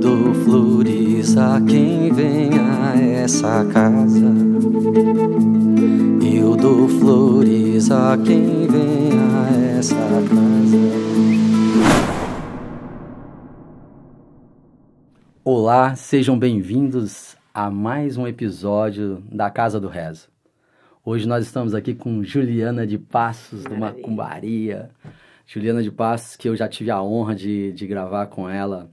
dou flores a quem vem a essa casa. Eu dou flores a quem vem a essa casa. Olá, sejam bem-vindos a mais um episódio da Casa do Rezo. Hoje nós estamos aqui com Juliana de Passos, do uma Macumbaria. Juliana de Passos, que eu já tive a honra de, de gravar com ela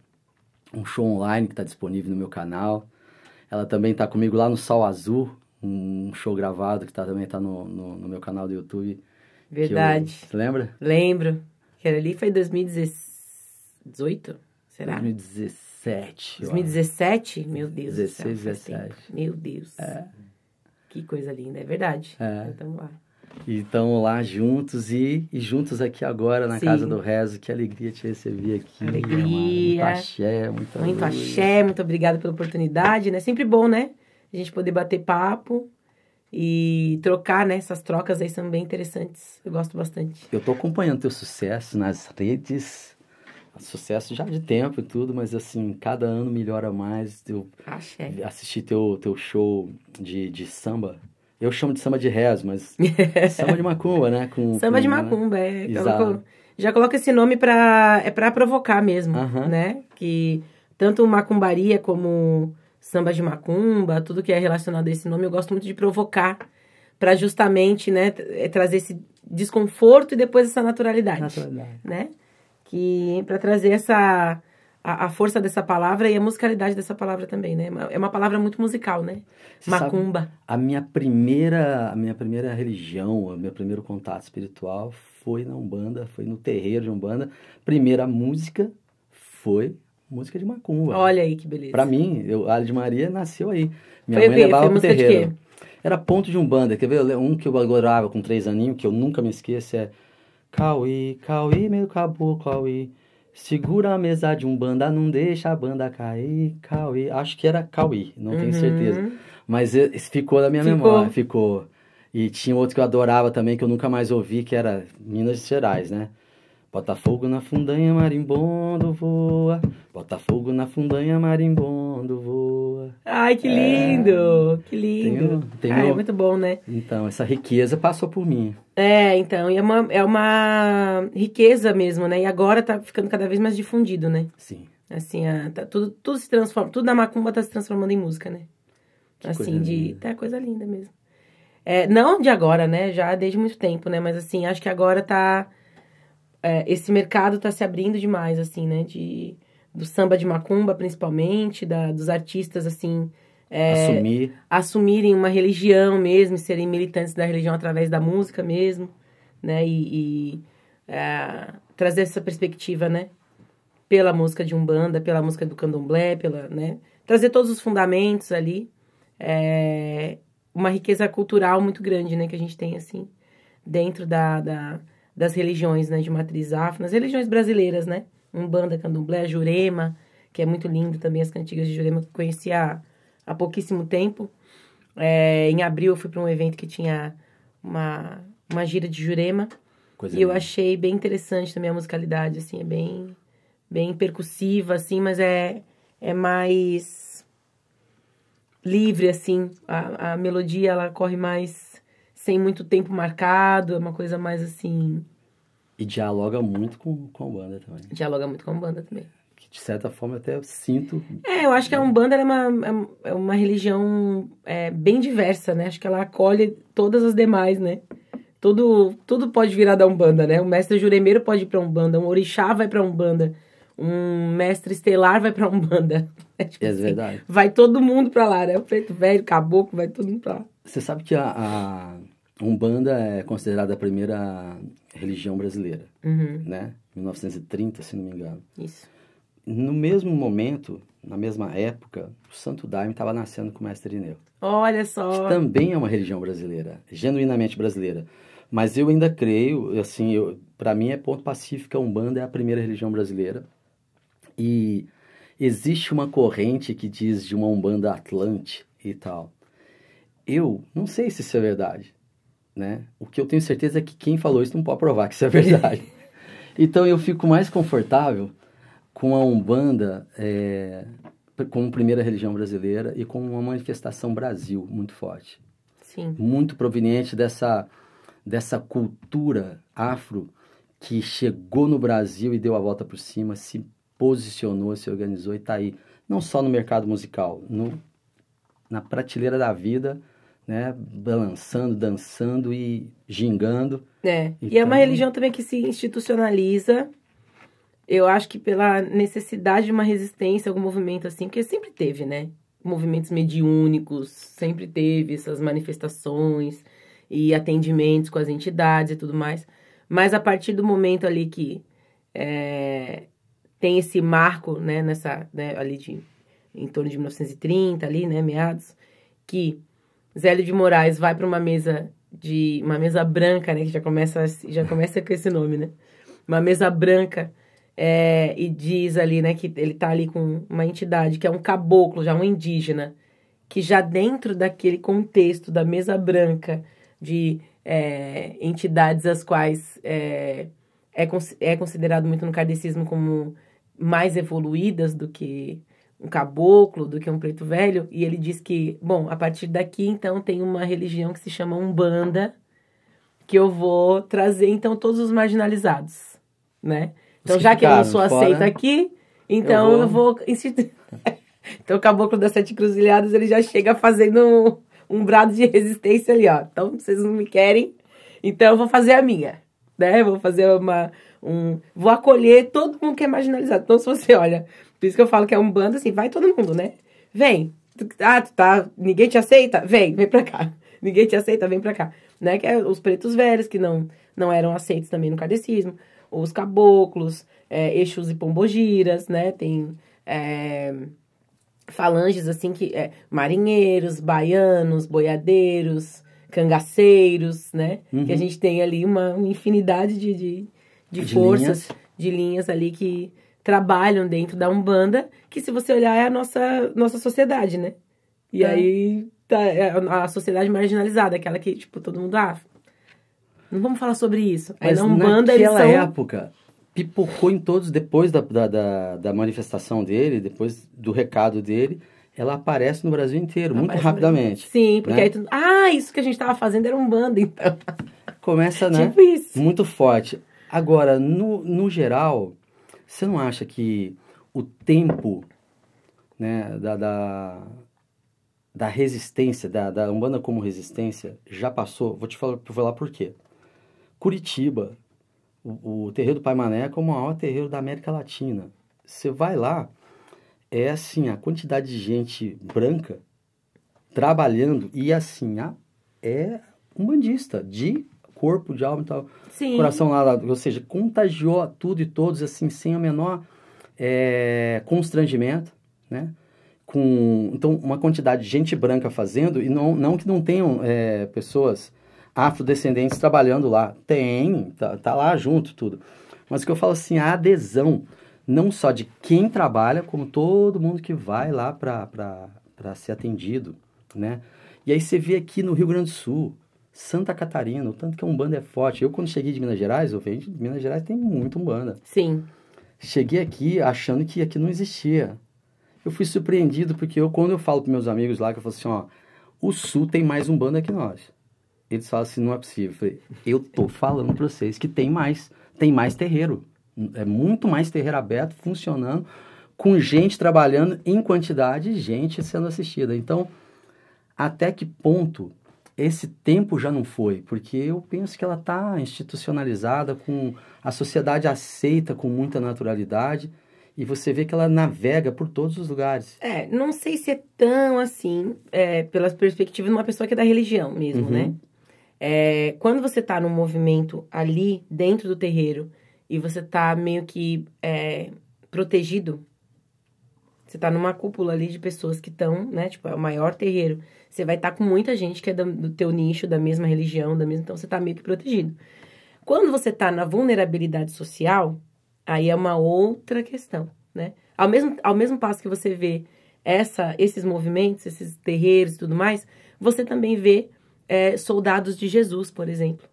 um show online que está disponível no meu canal. Ela também está comigo lá no Sal Azul, um show gravado que tá, também está no, no, no, meu canal do YouTube. Verdade. Eu, você lembra? Lembro. Que era ali foi em 2018, será? 2017. 2017? Acho. Meu Deus 16, do céu. 17. Meu Deus. É. Que coisa linda, é verdade. É. Então, lá. E estamos lá juntos e, e, juntos aqui agora na Sim. Casa do Rezo. Que alegria te receber aqui. Alegria. Muito axé, muita Muito luz. axé, muito obrigada pela oportunidade, né? Sempre bom, né? A gente poder bater papo e trocar, né? Essas trocas aí são bem interessantes. Eu gosto bastante. Eu tô acompanhando teu sucesso nas redes sucesso já de tempo e tudo, mas assim, cada ano melhora mais. Eu assistir assisti teu, teu show de, de samba eu chamo de samba de res, mas samba de macumba, né? Com, samba com, de né? macumba, né? é. já coloca esse nome para é para provocar mesmo, né? Que tanto macumbaria como samba de macumba, tudo que é relacionado a esse nome, eu gosto muito de provocar para justamente, né, é trazer esse desconforto e depois essa naturalidade, naturalidade. né? Que para trazer essa a, a, força dessa palavra e a musicalidade dessa palavra também, né? É uma palavra muito musical, né? Você Macumba. Sabe, a minha primeira, a minha primeira religião, o meu primeiro contato espiritual foi na Umbanda, foi no terreiro de Umbanda. Primeira música foi música de macumba. Olha aí que beleza. Para mim, eu, a de Maria nasceu aí. Minha foi mãe levava pro terreiro. Era ponto de Umbanda, quer ver? Um que eu adorava com três aninhos, que eu nunca me esqueço, é Cauí, Cauí, meu caboclo, Cauí. Segura a mesa de um banda, não deixa a banda cair, Cauê. Acho que era Cauê, não uhum. tenho certeza. Mas ficou na minha ficou. memória, ficou. E tinha outro que eu adorava também, que eu nunca mais ouvi, que era Minas Gerais, né? Botafogo na fundanha, marimbondo voa. Botafogo na fundanha, marimbondo voa. Ai, que é. lindo! É... Que lindo! Tenho, tenho... Ai, é muito bom, né? Então, essa riqueza passou por mim. É, então, é uma, é uma riqueza mesmo, né? E agora tá ficando cada vez mais difundido, né? Sim. Assim, a, tá, tudo, tudo se transforma, tudo na macumba tá se transformando em música, né? Que assim, de. Até Tá coisa linda mesmo. É, não de agora, né? Já desde muito tempo, né? Mas assim, acho que agora tá. É, esse mercado tá se abrindo demais, assim, né? De do samba de macumba, principalmente, da, dos artistas, assim... É, Assumir. Assumirem uma religião mesmo, serem militantes da religião através da música mesmo, né? E, e é, trazer essa perspectiva, né? Pela música de Umbanda, pela música do candomblé, pela, né? Trazer todos os fundamentos ali. É, uma riqueza cultural muito grande, né? Que a gente tem, assim, dentro da, da das religiões, né? De matriz afro, nas religiões brasileiras, né? Umbanda, Candomblé, Jurema, que é muito lindo também, as cantigas de Jurema, que conheci há, há pouquíssimo tempo. É, em abril eu fui para um evento que tinha uma, uma gira de Jurema. Coisa e eu achei bem interessante também a musicalidade, assim, é bem, bem percussiva, assim, mas é, é mais livre, assim. A, a melodia, ela corre mais sem muito tempo marcado, é uma coisa mais, assim, e dialoga muito com, com a Umbanda também. Dialoga muito com a Umbanda também. Que de certa forma eu até sinto. É, eu acho que a é Umbanda é uma, é, é uma religião é, bem diversa, né? Acho que ela acolhe todas as demais, né? Tudo, tudo pode virar da Umbanda, né? O mestre juremeiro pode ir pra Umbanda, um orixá vai pra Umbanda, um mestre estelar vai pra Umbanda. É, tipo é assim, verdade. Vai todo mundo pra lá, né? O preto velho, o caboclo, vai todo mundo pra lá. Você sabe que a, a Umbanda é considerada a primeira religião brasileira, uhum. né? 1930, se não me engano. Isso. No mesmo momento, na mesma época, o Santo Daime estava nascendo com o Mestre Irineu. Olha só! Que também é uma religião brasileira, genuinamente brasileira. Mas eu ainda creio, assim, para mim é ponto pacífico, a é Umbanda é a primeira religião brasileira. E existe uma corrente que diz de uma Umbanda Atlante e tal. Eu não sei se isso é verdade né? O que eu tenho certeza é que quem falou isso não pode provar que isso é verdade. então eu fico mais confortável com a Umbanda é, como primeira religião brasileira e como uma manifestação Brasil muito forte. Sim. Muito proveniente dessa, dessa cultura afro que chegou no Brasil e deu a volta por cima, se posicionou, se organizou e está aí. Não só no mercado musical, no, na prateleira da vida né, balançando, dançando e gingando. É. Então... E é uma então, religião também que se institucionaliza. Eu acho que pela necessidade de uma resistência, algum movimento assim, porque sempre teve, né? Movimentos mediúnicos, sempre teve essas manifestações e atendimentos com as entidades e tudo mais. Mas a partir do momento ali que é, tem esse marco, né, nessa, né, ali de, em torno de 1930, ali, né, meados, que Zélio de Moraes vai para uma mesa de uma mesa branca, né, que já começa já começa com esse nome, né? Uma mesa branca é, e diz ali, né, que ele tá ali com uma entidade que é um caboclo, já um indígena, que já dentro daquele contexto da mesa branca de é, entidades as quais é, é, é considerado muito no kardecismo como mais evoluídas do que um caboclo do que um preto velho. E ele diz que, bom, a partir daqui então tem uma religião que se chama Umbanda, que eu vou trazer então todos os marginalizados, né? Então, já que eu não sou aceita aqui, então eu vou. Eu vou... então, o caboclo das Sete Cruzilhadas ele já chega fazendo um, um brado de resistência ali, ó. Então, vocês não me querem, então eu vou fazer a minha, né? Vou fazer uma. Um, vou acolher todo mundo que é marginalizado. Então, se você olha por isso que eu falo que é um bando assim, vai todo mundo, né? Vem. Ah, tu tá. Ninguém te aceita? Vem, vem pra cá. Ninguém te aceita, vem pra cá. Né? Que é os pretos velhos que não, não eram aceitos também no cardecismo Os caboclos, é, eixos e pombogiras, né? Tem. É, falanges assim que é, marinheiros, baianos, boiadeiros, cangaceiros, né? Uhum. Que a uhum. gente tem ali uma infinidade de, de, de, de forças, linhas. de linhas ali que trabalham dentro da Umbanda, que se você olhar é a nossa, nossa sociedade, né? E é. aí tá, é a sociedade marginalizada, aquela que, tipo, todo mundo, ah, não vamos falar sobre isso. Mas na Umbanda naquela eles são... época, pipocou em todos, depois da, da, da, da manifestação dele, depois do recado dele, ela aparece no Brasil inteiro, muito rapidamente. Sim, né? porque né? aí tudo Ah, isso que a gente estava fazendo era umbanda então. Começa, né? Tipo isso. Muito forte. Agora, no, no geral, você não acha que o tempo né, da, da, da resistência, da, da Umbanda como resistência, já passou? Vou te falar, vou falar por quê. Curitiba, o, o terreiro do Pai Mané é o maior terreiro da América Latina. Você vai lá, é assim, a quantidade de gente branca trabalhando e assim, a, é um bandista de corpo, de alma e tal. Sim. Coração lá, lá, ou seja, contagiou tudo e todos, assim, sem o menor é, constrangimento, né? Com, então, uma quantidade de gente branca fazendo, e não, não que não tenham é, pessoas afrodescendentes trabalhando lá. Tem, tá, tá lá junto tudo. Mas o que eu falo assim, a adesão, não só de quem trabalha, como todo mundo que vai lá para ser atendido, né? E aí você vê aqui no Rio Grande do Sul, Santa Catarina, o tanto que a Umbanda é forte. Eu, quando cheguei de Minas Gerais, eu venho de Minas Gerais, tem muito Umbanda. Sim. Cheguei aqui achando que aqui não existia. Eu fui surpreendido, porque eu, quando eu falo para meus amigos lá, que eu falo assim, ó, o Sul tem mais Umbanda que nós. Eles falam assim, não é possível. Eu, falei, eu tô falando para vocês que tem mais, tem mais terreiro. É muito mais terreiro aberto, funcionando, com gente trabalhando em quantidade, gente sendo assistida. Então, até que ponto esse tempo já não foi, porque eu penso que ela está institucionalizada, com a sociedade aceita com muita naturalidade e você vê que ela navega por todos os lugares. É, não sei se é tão assim, é, pelas perspectivas de uma pessoa que é da religião mesmo, né? uhum. né? É, quando você está num movimento ali dentro do terreiro e você está meio que é, protegido, você está numa cúpula ali de pessoas que estão, né? Tipo, é o maior terreiro você vai estar tá com muita gente que é do, teu nicho, da mesma religião, da mesma, então você está meio que protegido. Quando você está na vulnerabilidade social, aí é uma outra questão, né? Ao mesmo, ao mesmo passo que você vê essa, esses movimentos, esses terreiros e tudo mais, você também vê é, soldados de Jesus, por exemplo,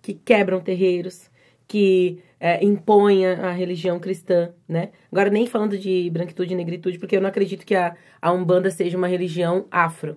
que quebram terreiros, que é, imponha a religião cristã, né? Agora, nem falando de branquitude e negritude, porque eu não acredito que a, a Umbanda seja uma religião afro.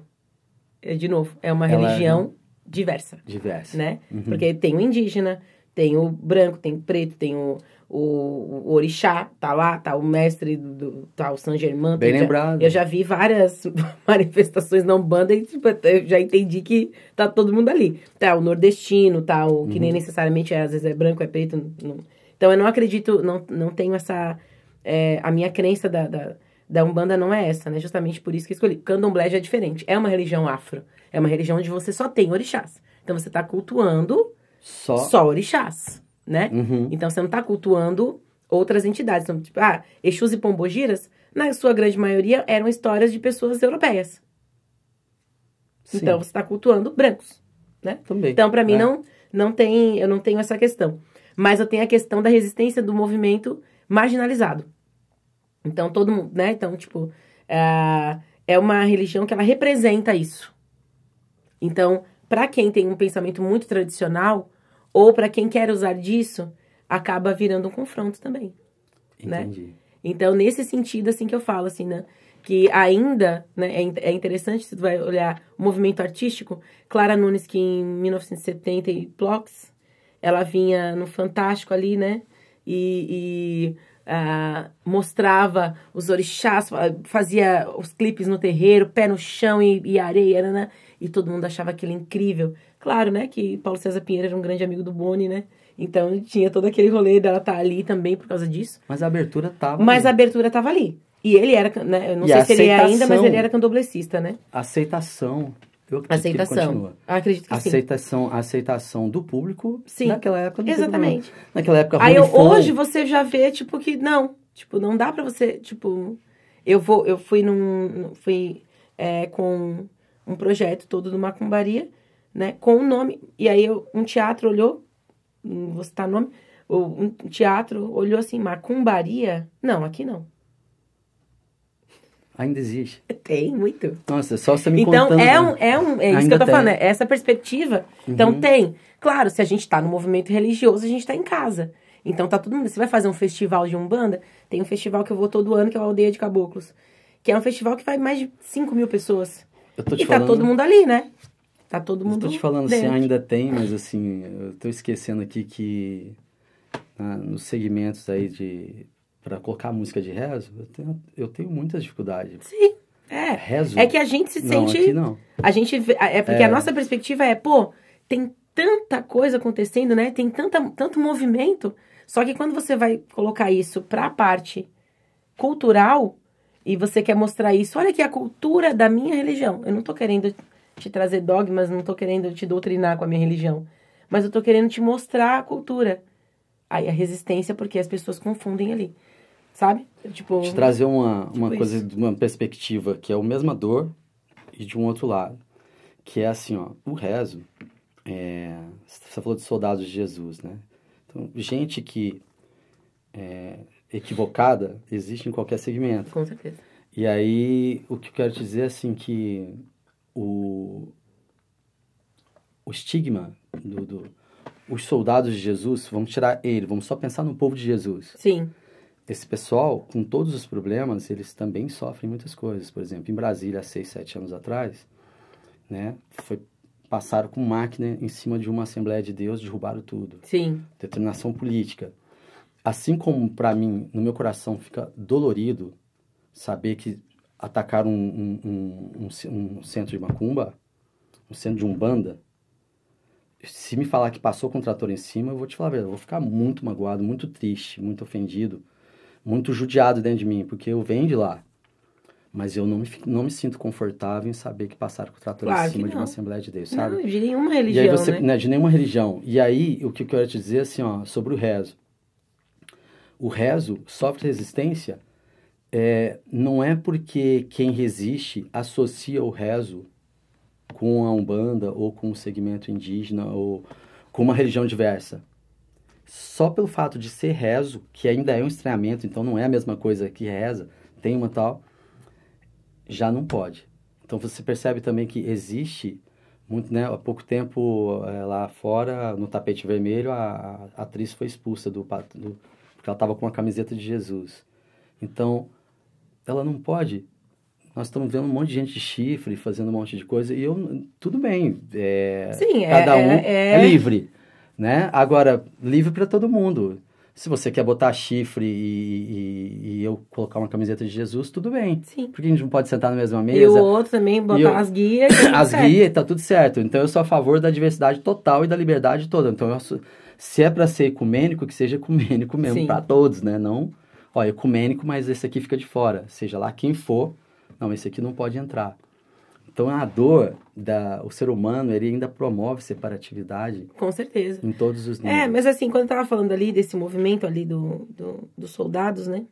É, de novo, é uma Ela é religião é... diversa. Diversa. Né? Uhum. Porque tem o indígena, tem o branco, tem o preto, tem o, o, o orixá, tá lá, tá o mestre, do, do tá o San Germán. Bem já, lembrado. eu já vi várias manifestações na Umbanda e tipo, eu já entendi que tá todo mundo ali. Tá o nordestino, tá o que uhum. nem necessariamente é, às vezes é branco, é preto, não, então, eu não acredito, não, não tenho essa... É, a minha crença da, da, da, Umbanda não é essa, né? Justamente por isso que escolhi. Candomblé já é diferente. É uma religião afro. É uma religião onde você só tem orixás. Então, você está cultuando só, só orixás, né? Uhum. Então, você não está cultuando outras entidades. Então, tipo, ah, Exus e Pombogiras, na sua grande maioria, eram histórias de pessoas europeias. Sim. Então, você está cultuando brancos, né? Também. Então, para mim, é. não, não tem... Eu não tenho essa questão mas eu tenho a questão da resistência do movimento marginalizado. Então, todo mundo, né? Então, tipo, eh, é uma religião que ela representa isso. Então, para quem tem um pensamento muito tradicional, ou para quem quer usar disso, acaba virando um confronto também. Né? Entendi. Né? Então, nesse sentido, assim que eu falo, assim, né? Que ainda, né, é, é interessante se tu vai olhar o movimento artístico, Clara Nunes, que em 1970 e Plox, ela vinha no Fantástico ali, né? E, e uh, mostrava os orixás, fazia os clipes no terreiro, pé no chão e, e areia, né, né? E todo mundo achava aquilo incrível. Claro, né? Que Paulo César Pinheiro era um grande amigo do Boni, né? Então tinha todo aquele rolê dela estar tá ali também por causa disso. Mas a abertura tava. Mas ali. a abertura tava ali. E ele era, né? Eu não e sei se ele é ainda, mas ele era candoblecista, né? Aceitação. Eu aceitação. acredito que aceitação, sim. Aceitação do público sim. naquela época. Não Exatamente. Naquela época, Aí eu, hoje você já vê, tipo, que não. Tipo, não dá pra você, tipo... Eu, vou, eu fui num... Fui é, com um projeto todo do Macumbaria, né? Com o um nome... E aí eu, um teatro olhou... Não hum, vou citar nome. Um teatro olhou assim, Macumbaria? Não, aqui não. Ainda existe. Tem, muito. Nossa, só você me então, contando. Então, é, um, é, um, é isso que eu tô tem. falando, é essa perspectiva. Então, uhum. Então, tem. Claro, se a gente tá no movimento religioso, a gente tá em casa. Então, tá todo mundo... Você vai fazer um festival de Umbanda? Tem um festival que eu vou todo ano, que é o Aldeia de Caboclos. Que é um festival que vai mais de 5 mil pessoas. Eu tô te e tá falando... tá todo mundo ali, né? Tá todo mundo. Eu tô te falando assim, dentro. assim, ainda tem, mas assim, eu tô esquecendo aqui que ah, nos segmentos aí de para colocar música de rezo, eu tenho, eu tenho muitas dificuldades. Sim. É. Rezo. É que a gente se não, sente. Não, A gente. É porque é. a nossa perspectiva é, pô, tem tanta coisa acontecendo, né? Tem tanta, tanto movimento. Só que quando você vai colocar isso para a parte cultural e você quer mostrar isso, olha que a cultura da minha religião. Eu não tô querendo te trazer dogmas, não tô querendo te doutrinar com a minha religião, mas eu tô querendo te mostrar a cultura. Aí a resistência porque as pessoas confundem ali sabe? Tipo, te trazer uma, tipo uma tipo coisa, isso. uma perspectiva que é a mesma dor e de um outro lado. Que é assim, ó, o rezo, é, você falou de soldados de Jesus, né? Então, gente que é, equivocada existe em qualquer segmento. Com certeza. E aí, o que eu quero te dizer é assim, que o, o estigma do, do os soldados de Jesus, vamos tirar ele, vamos só pensar no povo de Jesus. Sim esse pessoal, com todos os problemas, eles também sofrem muitas coisas. Por exemplo, em Brasília, há seis, sete anos atrás, né, foi, passaram com máquina em cima de uma Assembleia de Deus, derrubaram tudo. Sim. Determinação política. Assim como, para mim, no meu coração fica dolorido saber que atacaram um, um, um, um centro de macumba, um centro de umbanda, se me falar que passou com o trator em cima, eu vou te falar, verdade eu vou ficar muito magoado, muito triste, muito ofendido muito judiado dentro de mim, porque eu venho de lá. Mas eu não me, não me sinto confortável em saber que passaram com o trator claro em cima de uma Assembleia de Deus, sabe? Não, de nenhuma religião, e aí você, né? né? De nenhuma religião. E aí, o que eu quero te dizer, assim, ó, sobre o rezo. O rezo sofre resistência é, não é porque quem resiste associa o rezo com a Umbanda ou com o um segmento indígena ou com uma religião diversa só pelo fato de ser rezo, que ainda é um estranhamento, então não é a mesma coisa que reza, tem uma tal, já não pode. Então você percebe também que existe muito, né? Há pouco tempo é, lá fora, no tapete vermelho, a, a atriz foi expulsa do, do porque ela estava com uma camiseta de Jesus. Então ela não pode. Nós estamos vendo um monte de gente de chifre fazendo um monte de coisa e eu tudo bem. Eh, é, Sim, cada é, um é, é, é. livre né? Agora, livre para todo mundo. Se você quer botar chifre e, e, e, eu colocar uma camiseta de Jesus, tudo bem. Sim. Porque a gente não pode sentar na mesma mesa. E o outro também, botar eu, as guias. Tá as guias, tá tudo certo. Então, eu sou a favor da diversidade total e da liberdade toda. Então, eu sou, se é para ser ecumênico, que seja ecumênico mesmo para todos, né? Não, ó, ecumênico, mas esse aqui fica de fora. Seja lá quem for, não, esse aqui não pode entrar. Então a dor da o ser humano ele ainda promove separatividade. Com certeza. Em todos os é, níveis. É, mas assim quando eu tava falando ali desse movimento ali do, do dos soldados, né?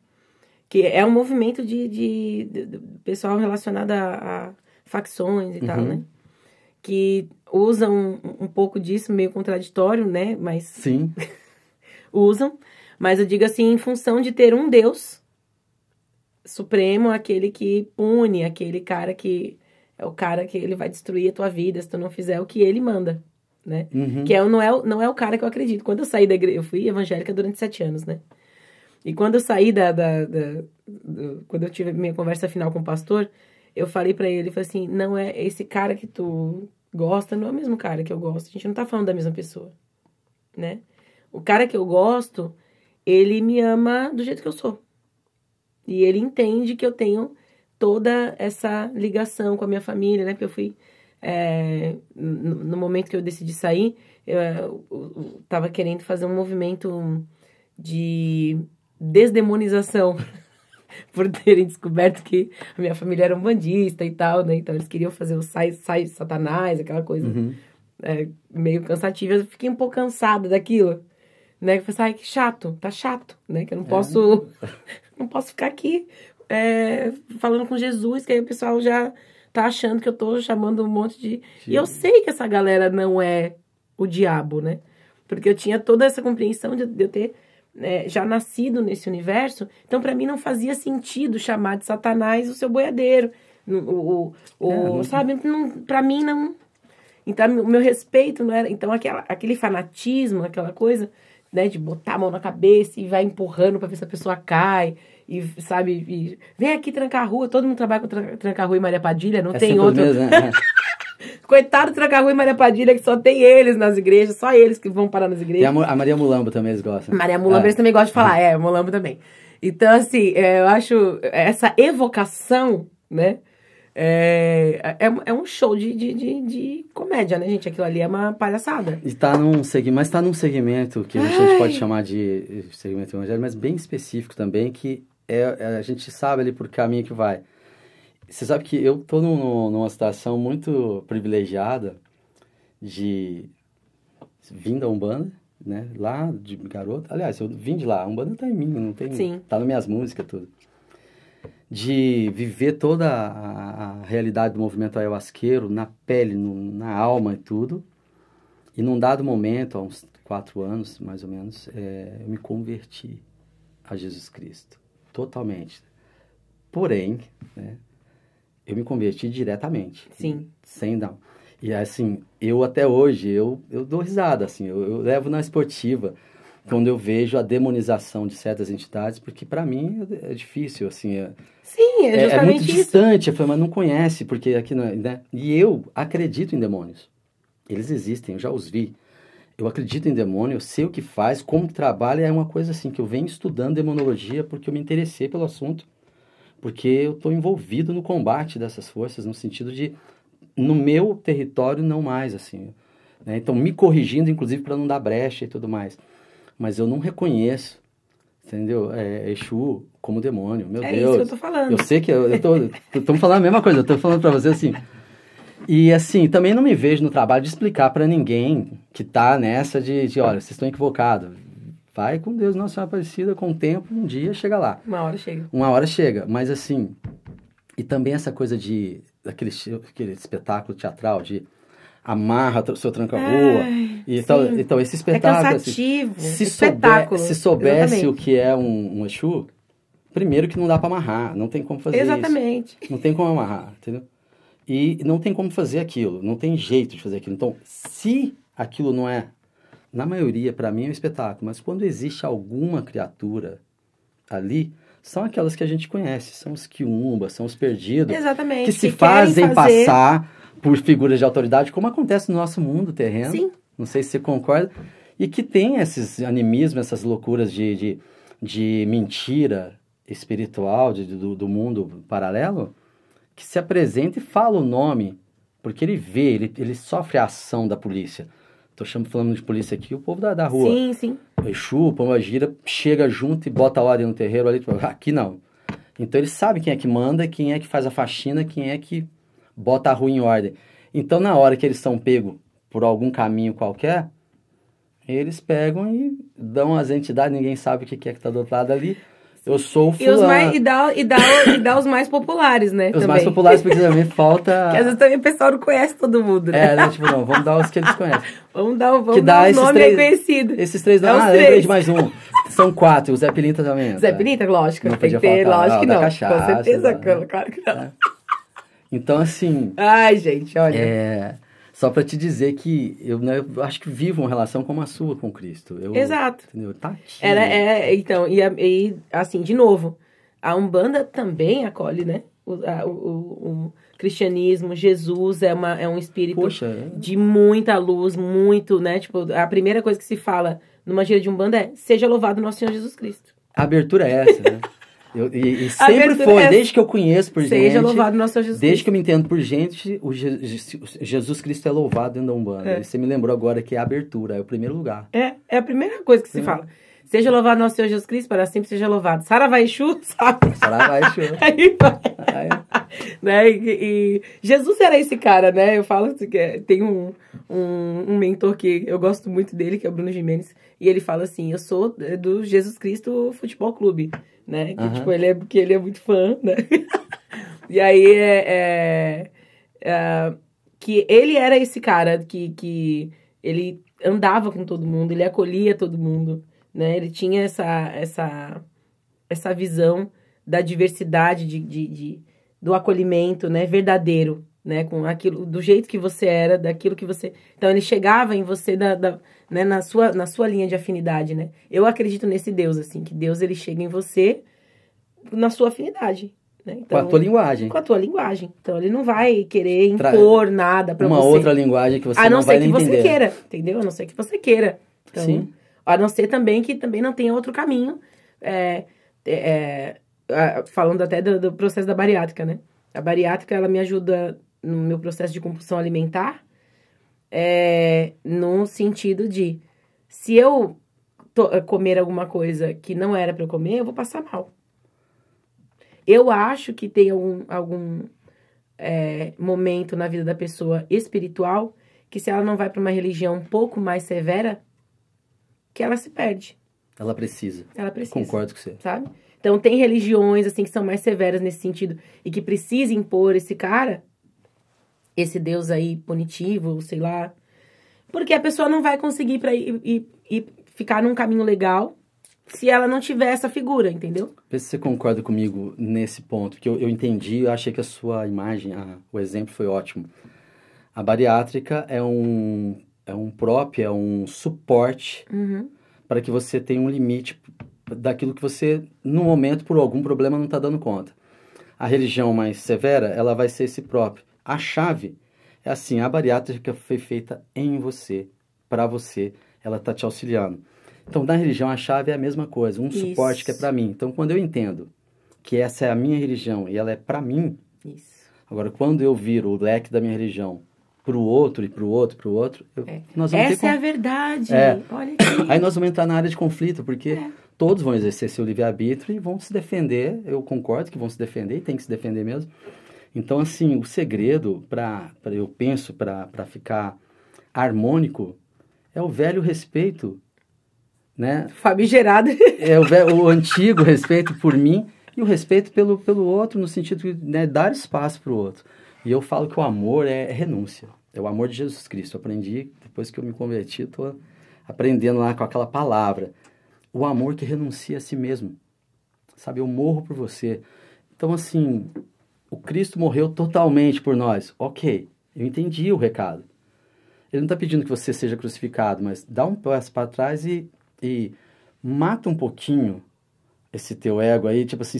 Que é um movimento de, de, de, de pessoal relacionado a, a facções e uhum. tal, né? Que usam um, um, pouco disso meio contraditório, né? Mas sim, usam. Mas eu digo assim em função de ter um Deus supremo, aquele que pune, aquele cara que é o cara que ele vai destruir a tua vida se tu não fizer o que ele manda, né? Uhum. Que é, não, é, não é o cara que eu acredito. Quando eu saí da igreja, eu fui evangélica durante sete anos, né? E quando eu saí da, da, da do, quando eu tive minha conversa final com o pastor, eu falei para ele, falei assim, não é esse cara que tu gosta, não é o mesmo cara que eu gosto. A gente não tá falando da mesma pessoa, né? O cara que eu gosto, ele me ama do jeito que eu sou. E ele entende que eu tenho toda essa ligação com a minha família, né? Porque eu fui. É, no, momento que eu decidi sair, é, eu tava querendo fazer um movimento de desdemonização por terem descoberto que a minha família era um bandista e tal, né? Então eles queriam fazer o sai, sai satanás, aquela coisa uhum. é, meio cansativa. Eu fiquei um pouco cansada daquilo, né? Eu falei, assim, ai, que chato, tá chato, né? Que eu não é. posso, não posso ficar aqui é, falando com Jesus, que aí o pessoal já tá achando que eu tô chamando um monte de. Sim. E eu sei que essa galera não é o diabo, né? Porque eu tinha toda essa compreensão de, de eu ter né, já nascido nesse universo, então para mim não fazia sentido chamar de Satanás o seu boiadeiro. O, o, o é, sabe? Para mim não. Então, o meu respeito não era. Então, aquela, aquele fanatismo, aquela coisa, né, de botar a mão na cabeça e vai empurrando para ver se a pessoa cai e sabe, e vem aqui trancar a rua, todo mundo trabalha com trancar rua e Maria Padilha, não é tem assim outro. Mesmo, né? Coitado do trancar rua e Maria Padilha, que só tem eles nas igrejas, só eles que vão parar nas igrejas. E a, a Maria Mulambo também eles gostam. Maria Mulambo é. eles também gostam de falar, uhum. é, Mulambo também. Então, assim, é, eu acho essa evocação, né? É, é, é, um show de, de, de, de, comédia, né, gente? Aquilo ali é uma palhaçada. E tá num segmento, mas tá num segmento que a gente pode chamar de eh, segmento evangélico, mas bem específico também, que é, é, a gente sabe ali por caminho que vai. Você sabe que eu estou numa situação muito privilegiada de vim da Umbanda, né? Lá de garoto. Aliás, eu vim de lá. A Umbanda tá em mim, não tem. Sim. Tá nas minhas músicas, tudo. De viver toda a, a realidade do movimento ayahuasqueiro na pele, no, na alma e tudo. E num dado momento, há uns quatro anos mais ou menos, é, eu me converti a Jesus Cristo totalmente. Porém, né, eu me converti diretamente. Sim. Sem dar. E assim, eu até hoje, eu, eu dou risada, assim, eu, eu levo na esportiva quando eu vejo a demonização de certas entidades, porque para mim é difícil, assim. É, Sim, é, é, é muito isso. distante, falei, mas não conhece, porque aqui não é, né? E eu acredito em demônios. Eles existem, eu já os vi eu acredito em demônio, eu sei o que faz, como trabalha, é uma coisa assim que eu venho estudando demonologia porque eu me interessei pelo assunto, porque eu estou envolvido no combate dessas forças, no sentido de, no meu território, não mais, assim. Né? Então, me corrigindo, inclusive, para não dar brecha e tudo mais. Mas eu não reconheço, entendeu? É, Exu como demônio, meu é Deus. É isso que eu tô falando. Eu sei que eu, eu tô, tô falando a mesma coisa, eu tô falando para você assim... E assim, também não me vejo no trabalho de explicar para ninguém que tá nessa de, de olha, vocês estão equivocados. Vai com Deus, Nossa Senhora Aparecida, com o tempo, um dia chega lá. Uma hora chega. Uma hora chega, mas assim, e também essa coisa de, daquele aquele espetáculo teatral de amarra o seu tranca-rua. Então, então, esse é espetáculo... É cansativo, se, espetáculo. Souber, se soubesse exatamente. o que é um, um Exu, primeiro que não dá para amarrar, não tem como fazer Exatamente. Isso, não tem como amarrar, entendeu? E não tem como fazer aquilo, não tem jeito de fazer aquilo. Então, se aquilo não é, na maioria, para mim é um espetáculo, mas quando existe alguma criatura ali, são aquelas que a gente conhece, são os quiumbas, são os perdidos, Exatamente, que se que fazem fazer... passar por figuras de autoridade, como acontece no nosso mundo terreno. Sim. Não sei se você concorda. E que tem esses animismos, essas loucuras de, de, de mentira espiritual de, do, do mundo paralelo, que se apresenta e fala o nome, porque ele vê, ele, ele sofre a ação da polícia. Tô chamando, falando de polícia aqui, o povo da, da rua. Sim, sim. Exu, gira, chega junto e bota a ordem no terreiro ali. Tipo, aqui não. Então ele sabe quem é que manda, quem é que faz a faxina, quem é que bota a rua em ordem. Então na hora que eles são pegos por algum caminho qualquer, eles pegam e dão as entidades, ninguém sabe o que é que está do outro lado ali. Eu sou o fulano. E, mais, e, dá, e, dá, e dá os mais populares, né? Os também. mais populares, porque também falta. que às vezes também o pessoal não conhece todo mundo, né? É, né? Tipo, não, vamos dar os que eles conhecem. vamos dar, vamos que dá dar os nomes três, reconhecidos. Esses três não. É ah, lembrei de mais um. São quatro. O Zé Pilinta também. Zé tá. Pilinta, lógico. Não tem que ter, faltar, lógico que não. Cachaça, Com certeza, né? claro que não. É. Então, assim. Ai, gente, olha. É. Só para te dizer que eu, né, eu, acho que vivo uma relação como a sua com Cristo. Eu, Exato. Entendeu? Tá Era, é, então, e, e assim, de novo, a Umbanda também acolhe, né? O, a, o, o, cristianismo, Jesus é, uma, é um espírito Poxa, é. de muita luz, muito, né? Tipo, a primeira coisa que se fala numa gira de Umbanda é seja louvado nosso Senhor Jesus Cristo. A abertura é essa, né? Eu, e, e sempre foi, é... desde que eu conheço por Seja gente. Seja louvado nosso Jesus. Desde que eu me entendo por gente, o Jesus Cristo é louvado em da Umbanda. É. você me lembrou agora que é a abertura, é o primeiro lugar. É, é a primeira coisa que se fala. Seja louvado nosso Senhor Jesus Cristo, para sempre seja louvado. Saravá Exu, sabe? Saravá Exu. vai. né? E, e, Jesus era esse cara, né? Eu falo assim que é, tem um, um, um, mentor que eu gosto muito dele, que é o Bruno Jimenez, e ele fala assim, eu sou eh, do Jesus Cristo Futebol Clube né? Que, uhum. tipo, ele é, porque ele é muito fã, né? e aí é, é, é, Que ele era esse cara que, que ele andava com todo mundo, ele acolhia todo mundo, né? Ele tinha essa, essa, essa visão da diversidade, de, de, de do acolhimento, né? Verdadeiro, né? Com aquilo, do jeito que você era, daquilo que você... Então, ele chegava em você da, da né, na sua, na sua linha de afinidade, né? Eu acredito nesse Deus, assim, que Deus, ele chega em você na sua afinidade. Né? Então, com a então, tua linguagem. Com a tua linguagem. Então ele não vai querer impor Tra nada para você. Uma outra linguagem que você não, não vai entender. A não ser que você queira, entendeu? A não ser que você queira. Então, Sim. A não ser também que também não tenha outro caminho. É, é, é falando até do, do, processo da bariátrica, né? A bariátrica, ela me ajuda no meu processo de compulsão alimentar é, num sentido de se eu to, eh, comer alguma coisa que não era para eu comer, eu vou passar mal. Eu acho que tem algum, algum é, momento na vida da pessoa espiritual que se ela não vai para uma religião um pouco mais severa, que ela se perde. Ela precisa. Ela precisa. Concordo com você. Sabe? Então tem religiões assim que são mais severas nesse sentido e que precisa impor esse cara esse Deus aí punitivo, sei lá. Porque a pessoa não vai conseguir para ir, ir, ir, ficar num caminho legal se ela não tiver essa figura, entendeu? Vê se você concorda comigo nesse ponto, que eu, eu entendi, eu achei que a sua imagem, a, o exemplo foi ótimo. A bariátrica é um, é um próprio, é um suporte uhum. para que você tenha um limite daquilo que você, no momento, por algum problema, não está dando conta. A religião mais severa, ela vai ser esse próprio. A chave é assim, a bariátrica foi feita em você, para você, ela está te auxiliando. Então, na religião, a chave é a mesma coisa, um Isso. suporte que é para mim. Então, quando eu entendo que essa é a minha religião e ela é para mim, Isso. agora, quando eu viro o leque da minha religião para o outro e para o outro, para o outro, eu, é. nós vamos Essa ter... é a verdade. É. Olha aqui. Aí nós vamos entrar na área de conflito, porque é. todos vão exercer seu livre-arbítrio e vão se defender. Eu concordo que vão se defender e tem que se defender mesmo. Então, assim, o segredo, para eu penso, para ficar harmônico, é o velho respeito, né? Famigerado. É o, velho, o antigo respeito por mim e o respeito pelo, pelo outro, no sentido de né, dar espaço para o outro. E eu falo que o amor é, é renúncia, é o amor de Jesus Cristo. Eu aprendi, depois que eu me converti, estou aprendendo lá com aquela palavra. O amor que renuncia a si mesmo. Sabe, eu morro por você. Então, assim, o Cristo morreu totalmente por nós. Ok, eu entendi o recado. Ele não está pedindo que você seja crucificado, mas dá um passo para trás e, e mata um pouquinho esse teu ego aí, tipo assim,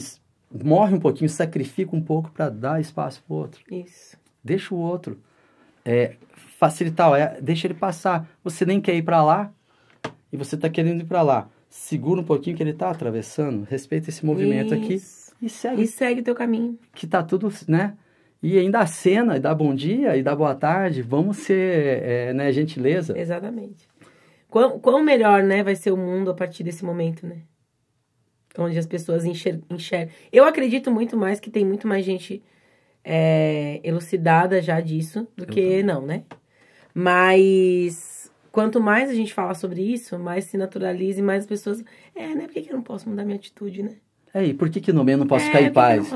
morre um pouquinho, sacrifica um pouco para dar espaço para o outro. Isso. Deixa o outro é, facilitar, é, deixa ele passar. Você nem quer ir para lá e você está querendo ir para lá. Segura um pouquinho que ele está atravessando, respeita esse movimento Isso. aqui e segue. E segue teu caminho. Que tá tudo, né? E ainda a cena, e dá bom dia, e dá boa tarde, vamos ser, é, né, gentileza. Exatamente. Quão, quão melhor, né, vai ser o mundo a partir desse momento, né? Onde as pessoas enxer enxergam. Eu acredito muito mais que tem muito mais gente é, elucidada já disso do Eu que também. não, né? Mas quanto mais a gente falar sobre isso, mais se naturaliza e mais as pessoas. É, né? Por que eu não posso mudar minha atitude, né? É, e por que que no meio eu não posso é, ficar em paz?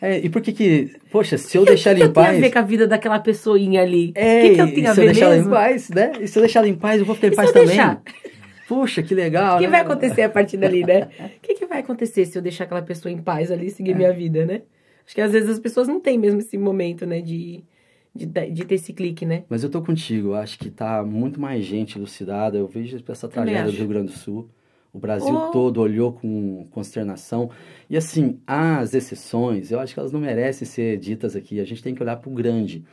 É, e por que que, poxa, se eu deixar ela em paz... O que tem a ver com a vida daquela pessoinha ali? É, que que eu tenho a se ver eu deixar ela em paz, né? E se eu deixar ela em paz, eu vou ficar em e paz também. Poxa, que legal. O que né? vai acontecer a partir dali, né? O que, que vai acontecer se eu deixar aquela pessoa em paz ali e seguir é. minha vida, né? Acho que às vezes as pessoas não têm mesmo esse momento, né, de, de, de ter esse clique, né? Mas eu tô contigo, acho que tá muito mais gente lucidada. Eu vejo essa tragédia do Rio Grande do Sul. O Brasil oh. todo olhou com consternação. E assim, as exceções, eu acho que elas não merecem ser ditas aqui. A gente tem que olhar para o grande.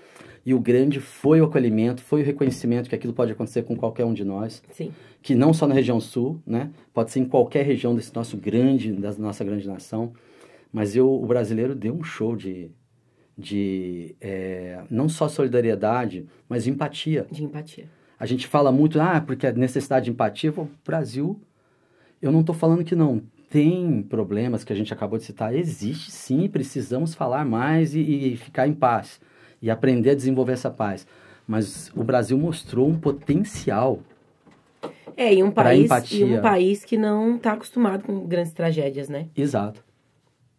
E o grande foi o acolhimento, foi o reconhecimento que aquilo pode acontecer com qualquer um de nós. Sim. Que não só na região sul, né? Pode ser em qualquer região desse nosso grande, da nossa grande nação. Mas eu, o brasileiro deu um show de, de é, não só solidariedade, mas empatia. De empatia. A gente fala muito, ah, porque a é necessidade de empatia, o Brasil eu não estou falando que não tem problemas que a gente acabou de citar, existe sim, precisamos falar mais e, e ficar em paz e aprender a desenvolver essa paz. Mas o Brasil mostrou um potencial é, e um país, e um país que não está acostumado com grandes tragédias, né? Exato.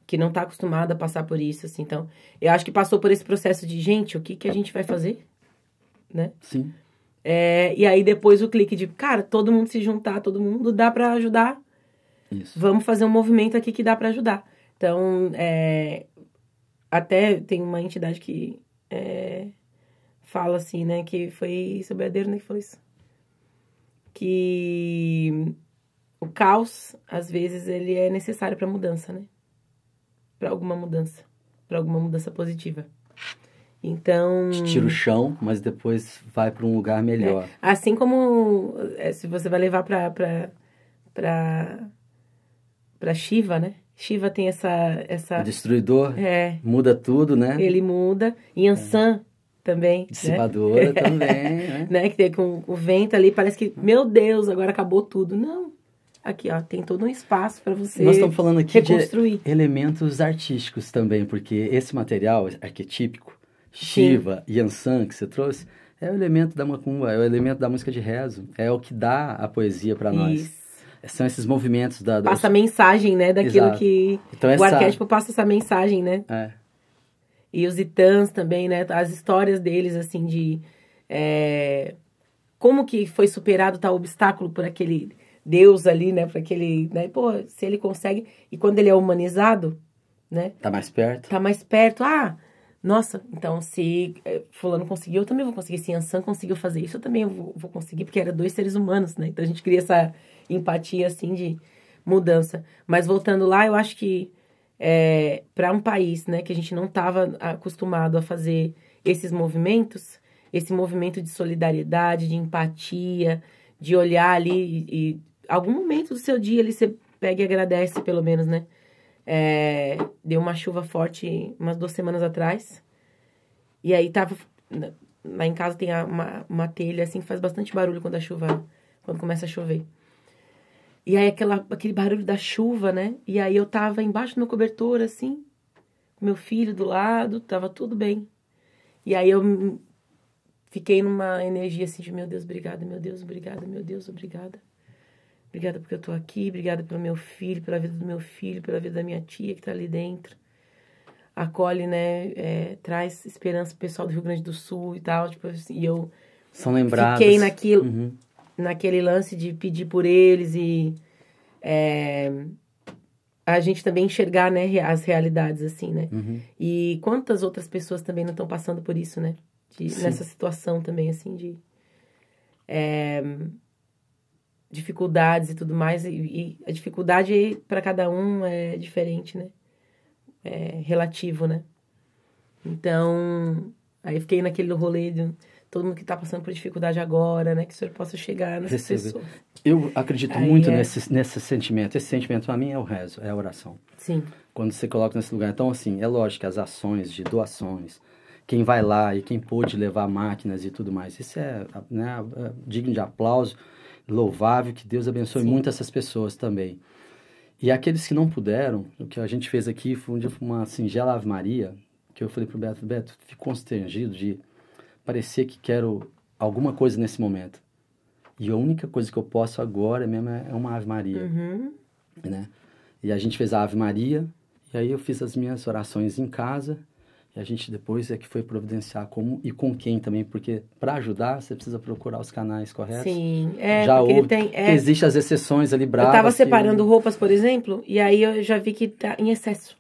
Que não está acostumado a passar por isso, assim. Então, eu acho que passou por esse processo de, gente, o que, que a gente vai fazer? Né? Sim. É, e aí depois o clique de, cara, todo mundo se juntar, todo mundo dá para ajudar. Isso. Vamos fazer um movimento aqui que dá para ajudar. Então, é, até tem uma entidade que é, fala assim, né, que foi sobradeiro, né, que falou isso. Que o caos, às vezes, ele é necessário para mudança, né? Para alguma mudança, para alguma mudança positiva. Então. Te tira o chão, mas depois vai para um lugar né, melhor. É. Assim como eh, se você vai levar para para para para Shiva, né? Shiva tem essa essa. O destruidor. É. Muda tudo, né? Ele muda. Yansan é. também. Né? Dissipadora né? também, né? né? Que tem com o vento ali parece que meu Deus agora acabou tudo. Não. Aqui, ó, tem todo um espaço para você Nós estamos falando aqui reconstruir. de elementos artísticos também, porque esse material arquetípico Shiva, Yansan, que você trouxe, é o elemento da macumba, é o elemento da música de rezo, é o que dá a poesia para nós. É, são esses movimentos da. da... Passa a mensagem, né? Daquilo Exato. que. Então, essa... O arquétipo passa essa mensagem, né? É. E os itãs também, né? As histórias deles, assim, de. É... Como que foi superado tal obstáculo por aquele Deus ali, né? Por aquele. Né? Pô, se ele consegue. E quando ele é humanizado, né? Tá mais perto. Tá mais perto. Ah, nossa, então se eh, fulano conseguiu, eu também vou conseguir. Se Ansan conseguiu fazer isso, eu também vou, vou, conseguir, porque era dois seres humanos, né? Então a gente cria essa empatia, assim, de mudança. Mas voltando lá, eu acho que é, para um país, né, que a gente não estava acostumado a fazer esses movimentos, esse movimento de solidariedade, de empatia, de olhar ali e, e algum momento do seu dia ali você pega e agradece, pelo menos, né? É, deu uma chuva forte umas duas semanas atrás. E aí tava. Lá em casa tem uma, uma telha assim, faz bastante barulho quando a chuva. Quando começa a chover. E aí aquela, aquele barulho da chuva, né? E aí eu tava embaixo do cobertor, assim, meu filho do lado, tava tudo bem. E aí eu fiquei numa energia assim de meu Deus, obrigada, meu Deus, obrigada, meu Deus, obrigada. Obrigada porque eu tô aqui, obrigada pelo meu filho, pela vida do meu filho, pela vida da minha tia que está ali dentro. Acolhe, né? É, traz esperança pro pessoal do Rio Grande do Sul e tal. Tipo, assim, e eu São lembrados. fiquei naquilo, uhum. naquele lance de pedir por eles e é, a gente também enxergar né, as realidades, assim, né? Uhum. E quantas outras pessoas também não estão passando por isso, né? De, nessa situação também, assim, de. É, dificuldades e tudo mais. E, e a dificuldade para cada um é diferente, né? É relativo, né? Então, aí fiquei naquele rolê de todo mundo que está passando por dificuldade agora, né? Que o senhor possa chegar nessa Receba. Eu acredito aí muito é... nesse, nesse sentimento. Esse sentimento, para mim, é o rezo, é a oração. Sim. Quando você coloca nesse lugar. Então, assim, é lógico que as ações de doações, quem vai lá e quem pôde levar máquinas e tudo mais, isso é né, é digno de aplauso louvável, que Deus abençoe Sim. muito essas pessoas também. E aqueles que não puderam, o que a gente fez aqui foi um dia uma singela Ave Maria, que eu falei para o Beto, Beto, fico constrangido de parecer que quero alguma coisa nesse momento. E a única coisa que eu posso agora mesmo é uma Ave Maria, uhum. né? E a gente fez a Ave Maria, e aí eu fiz as minhas orações em casa, a gente depois é que foi providenciar como e com quem também, porque para ajudar você precisa procurar os canais corretos. Sim, é, já houve, tem, é, existe as exceções ali bravas. Eu tava separando que... roupas, por exemplo, e aí eu já vi que tá em excesso.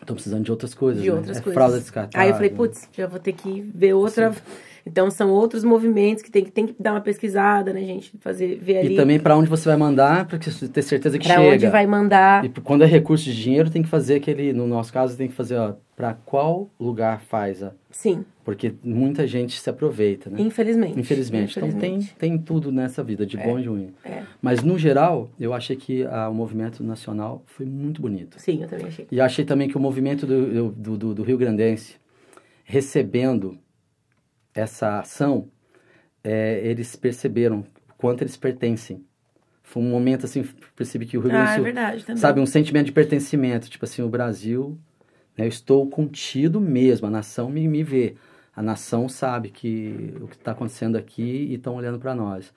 Estão precisando de outras coisas, de né? outras é coisas. fralda descartável. Aí eu falei, putz, já vou ter que ver outra. Sim. Então são outros movimentos que tem, tem que dar uma pesquisada, né, gente? Fazer, ver ali. E também para onde você vai mandar, para ter certeza que pra chega. Para onde vai mandar. E quando é recurso de dinheiro, tem que fazer aquele, no nosso caso, tem que fazer, ó, para qual lugar faz a. Sim. Porque muita gente se aproveita, né? Infelizmente. Infelizmente. Infelizmente. Então tem, tem tudo nessa vida, de é. bom e de ruim. É. Mas no geral, eu achei que a, o movimento nacional foi muito bonito. Sim, eu também achei. E achei também que o movimento do, do, do, do Rio Grandense recebendo essa ação, é, eles perceberam quanto eles pertencem. Foi um momento assim, percebi que o Rio Grande ah, do Sul, é verdade, também. sabe, um sentimento de pertencimento, tipo assim, o Brasil, né, eu estou contido mesmo, a nação me, me vê, a nação sabe que o que está acontecendo aqui e estão olhando para nós.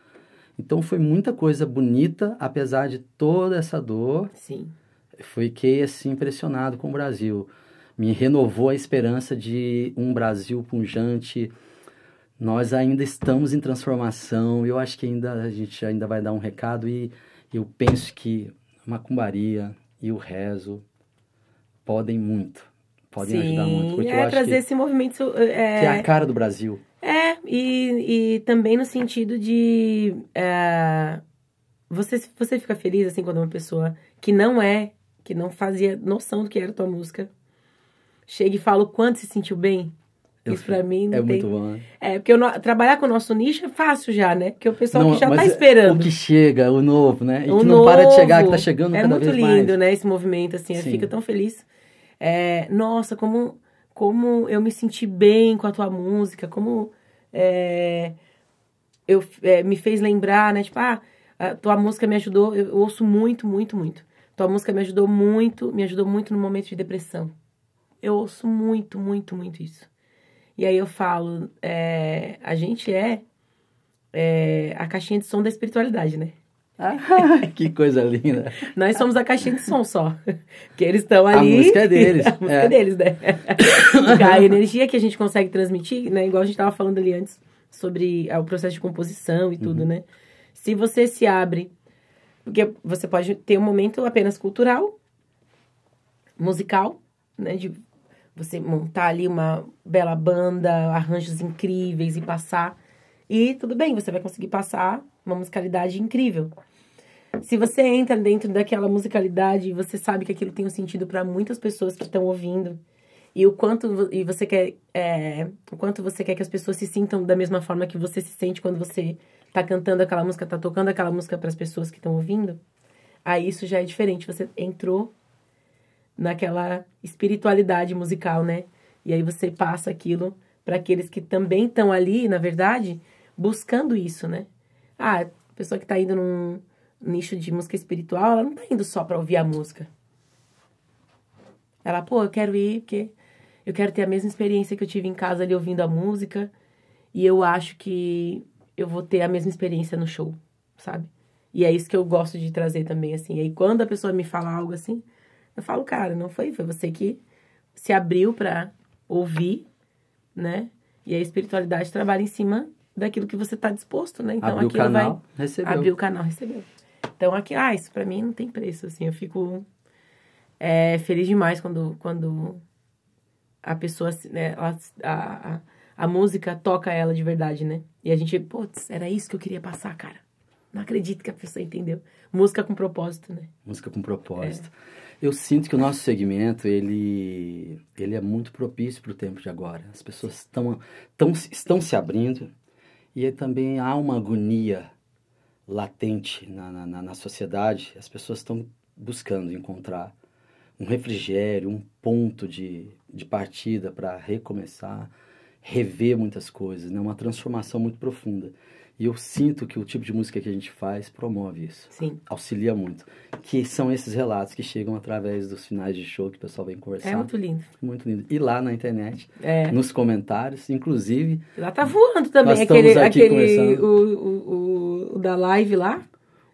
Então foi muita coisa bonita, apesar de toda essa dor. Sim. Fiquei assim impressionado com o Brasil. Me renovou a esperança de um Brasil punjante, nós ainda estamos em transformação. Eu acho que ainda a gente ainda vai dar um recado e eu penso que macumbaria e o rezo podem muito, podem Sim, ajudar muito. Porque é, eu trazer que, esse movimento uh, é, que é a cara do Brasil. É e, e também no sentido de é, você você fica feliz assim quando uma pessoa que não é que não fazia noção do que era tua música chega e fala o quanto se sentiu bem isso pra mim é não é tem... muito bom. Né? É, porque não... trabalhar com o nosso nicho é fácil já, né? Porque o pessoal não, que já tá esperando. O que chega, o novo, né? E o que não novo. para de chegar, que tá chegando é cada vez mais. É muito lindo, né? Esse movimento, assim, Sim. eu fico tão feliz. É, nossa, como, como eu me senti bem com a tua música, como é, eu, é, me fez lembrar, né? Tipo, ah, a tua música me ajudou, eu ouço muito, muito, muito. Tua música me ajudou muito, me ajudou muito no momento de depressão. Eu ouço muito, muito, muito isso. E aí eu falo, é, a gente é, é, a caixinha de som da espiritualidade, né? que coisa linda. Nós somos a caixinha de som só. Que eles estão ali. A música é deles. A música é. é, deles, né? a energia que a gente consegue transmitir, né? Igual a gente estava falando ali antes sobre é, o processo de composição e tudo, uhum. né? Se você se abre, porque você pode ter um momento apenas cultural, musical, né? De você montar ali uma bela banda, arranjos incríveis e passar. E tudo bem, você vai conseguir passar uma musicalidade incrível. Se você entra dentro daquela musicalidade e você sabe que aquilo tem um sentido para muitas pessoas que estão ouvindo, e o quanto e você quer é, o quanto você quer que as pessoas se sintam da mesma forma que você se sente quando você tá cantando aquela música, tá tocando aquela música para as pessoas que estão ouvindo, aí isso já é diferente, você entrou naquela espiritualidade musical, né? E aí você passa aquilo para aqueles que também estão ali, na verdade, buscando isso, né? Ah, a pessoa que está indo num nicho de música espiritual, ela não está indo só para ouvir a música. Ela, pô, eu quero ir porque eu quero ter a mesma experiência que eu tive em casa ali ouvindo a música e eu acho que eu vou ter a mesma experiência no show, sabe? E é isso que eu gosto de trazer também, assim. E aí quando a pessoa me fala algo assim, eu falo, cara, não foi, foi você que se abriu para ouvir, né? E a espiritualidade trabalha em cima daquilo que você está disposto, né? Então abriu aquilo canal, vai recebeu. abrir o canal, recebeu. Então aqui, ah, isso para mim não tem preço, assim, eu fico é, feliz demais quando quando a pessoa, né, a, a, a música toca ela de verdade, né? E a gente, putz, era isso que eu queria passar, cara. Não acredito que a pessoa entendeu. Música com propósito, né? Música com propósito. É. Eu sinto que o nosso segmento, ele, ele é muito propício para o tempo de agora. As pessoas tão, tão, estão se abrindo e também há uma agonia latente na, na, na sociedade. As pessoas estão buscando encontrar um refrigério, um ponto de, de partida para recomeçar, rever muitas coisas, né? uma transformação muito profunda. E eu sinto que o tipo de música que a gente faz promove isso. Sim. Auxilia muito. Que são esses relatos que chegam através dos finais de show que o pessoal vem conversar. É muito lindo. Muito lindo. E lá na internet, é. nos comentários, inclusive. Lá tá voando também. aquele aquele o, o, o, da live lá.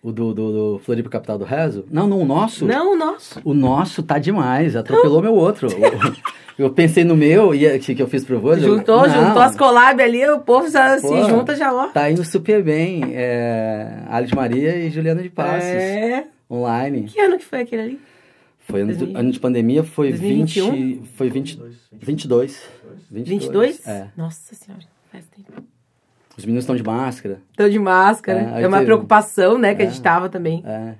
O do, do, do Floripa Capital do Rezo? Não, não, o nosso. Não, o nosso. O nosso tá demais. Atropelou não. meu outro. eu pensei no meu, e é, que, que eu fiz pro Voz. Juntou, eu, juntou as collab ali, o povo já Pô, se junta já, ó. Tá indo super bem. É, Alice Maria e Juliana de Passos. É. Online. Que ano que foi aquele ali? Foi ano, de, ano de pandemia, foi 2021? 20. Foi 20, 22. 22? 22? É. Nossa senhora, faz tempo. Os meninos estão de máscara. Estão de máscara. É, é uma teve... preocupação, né, que é. a gente tava também. É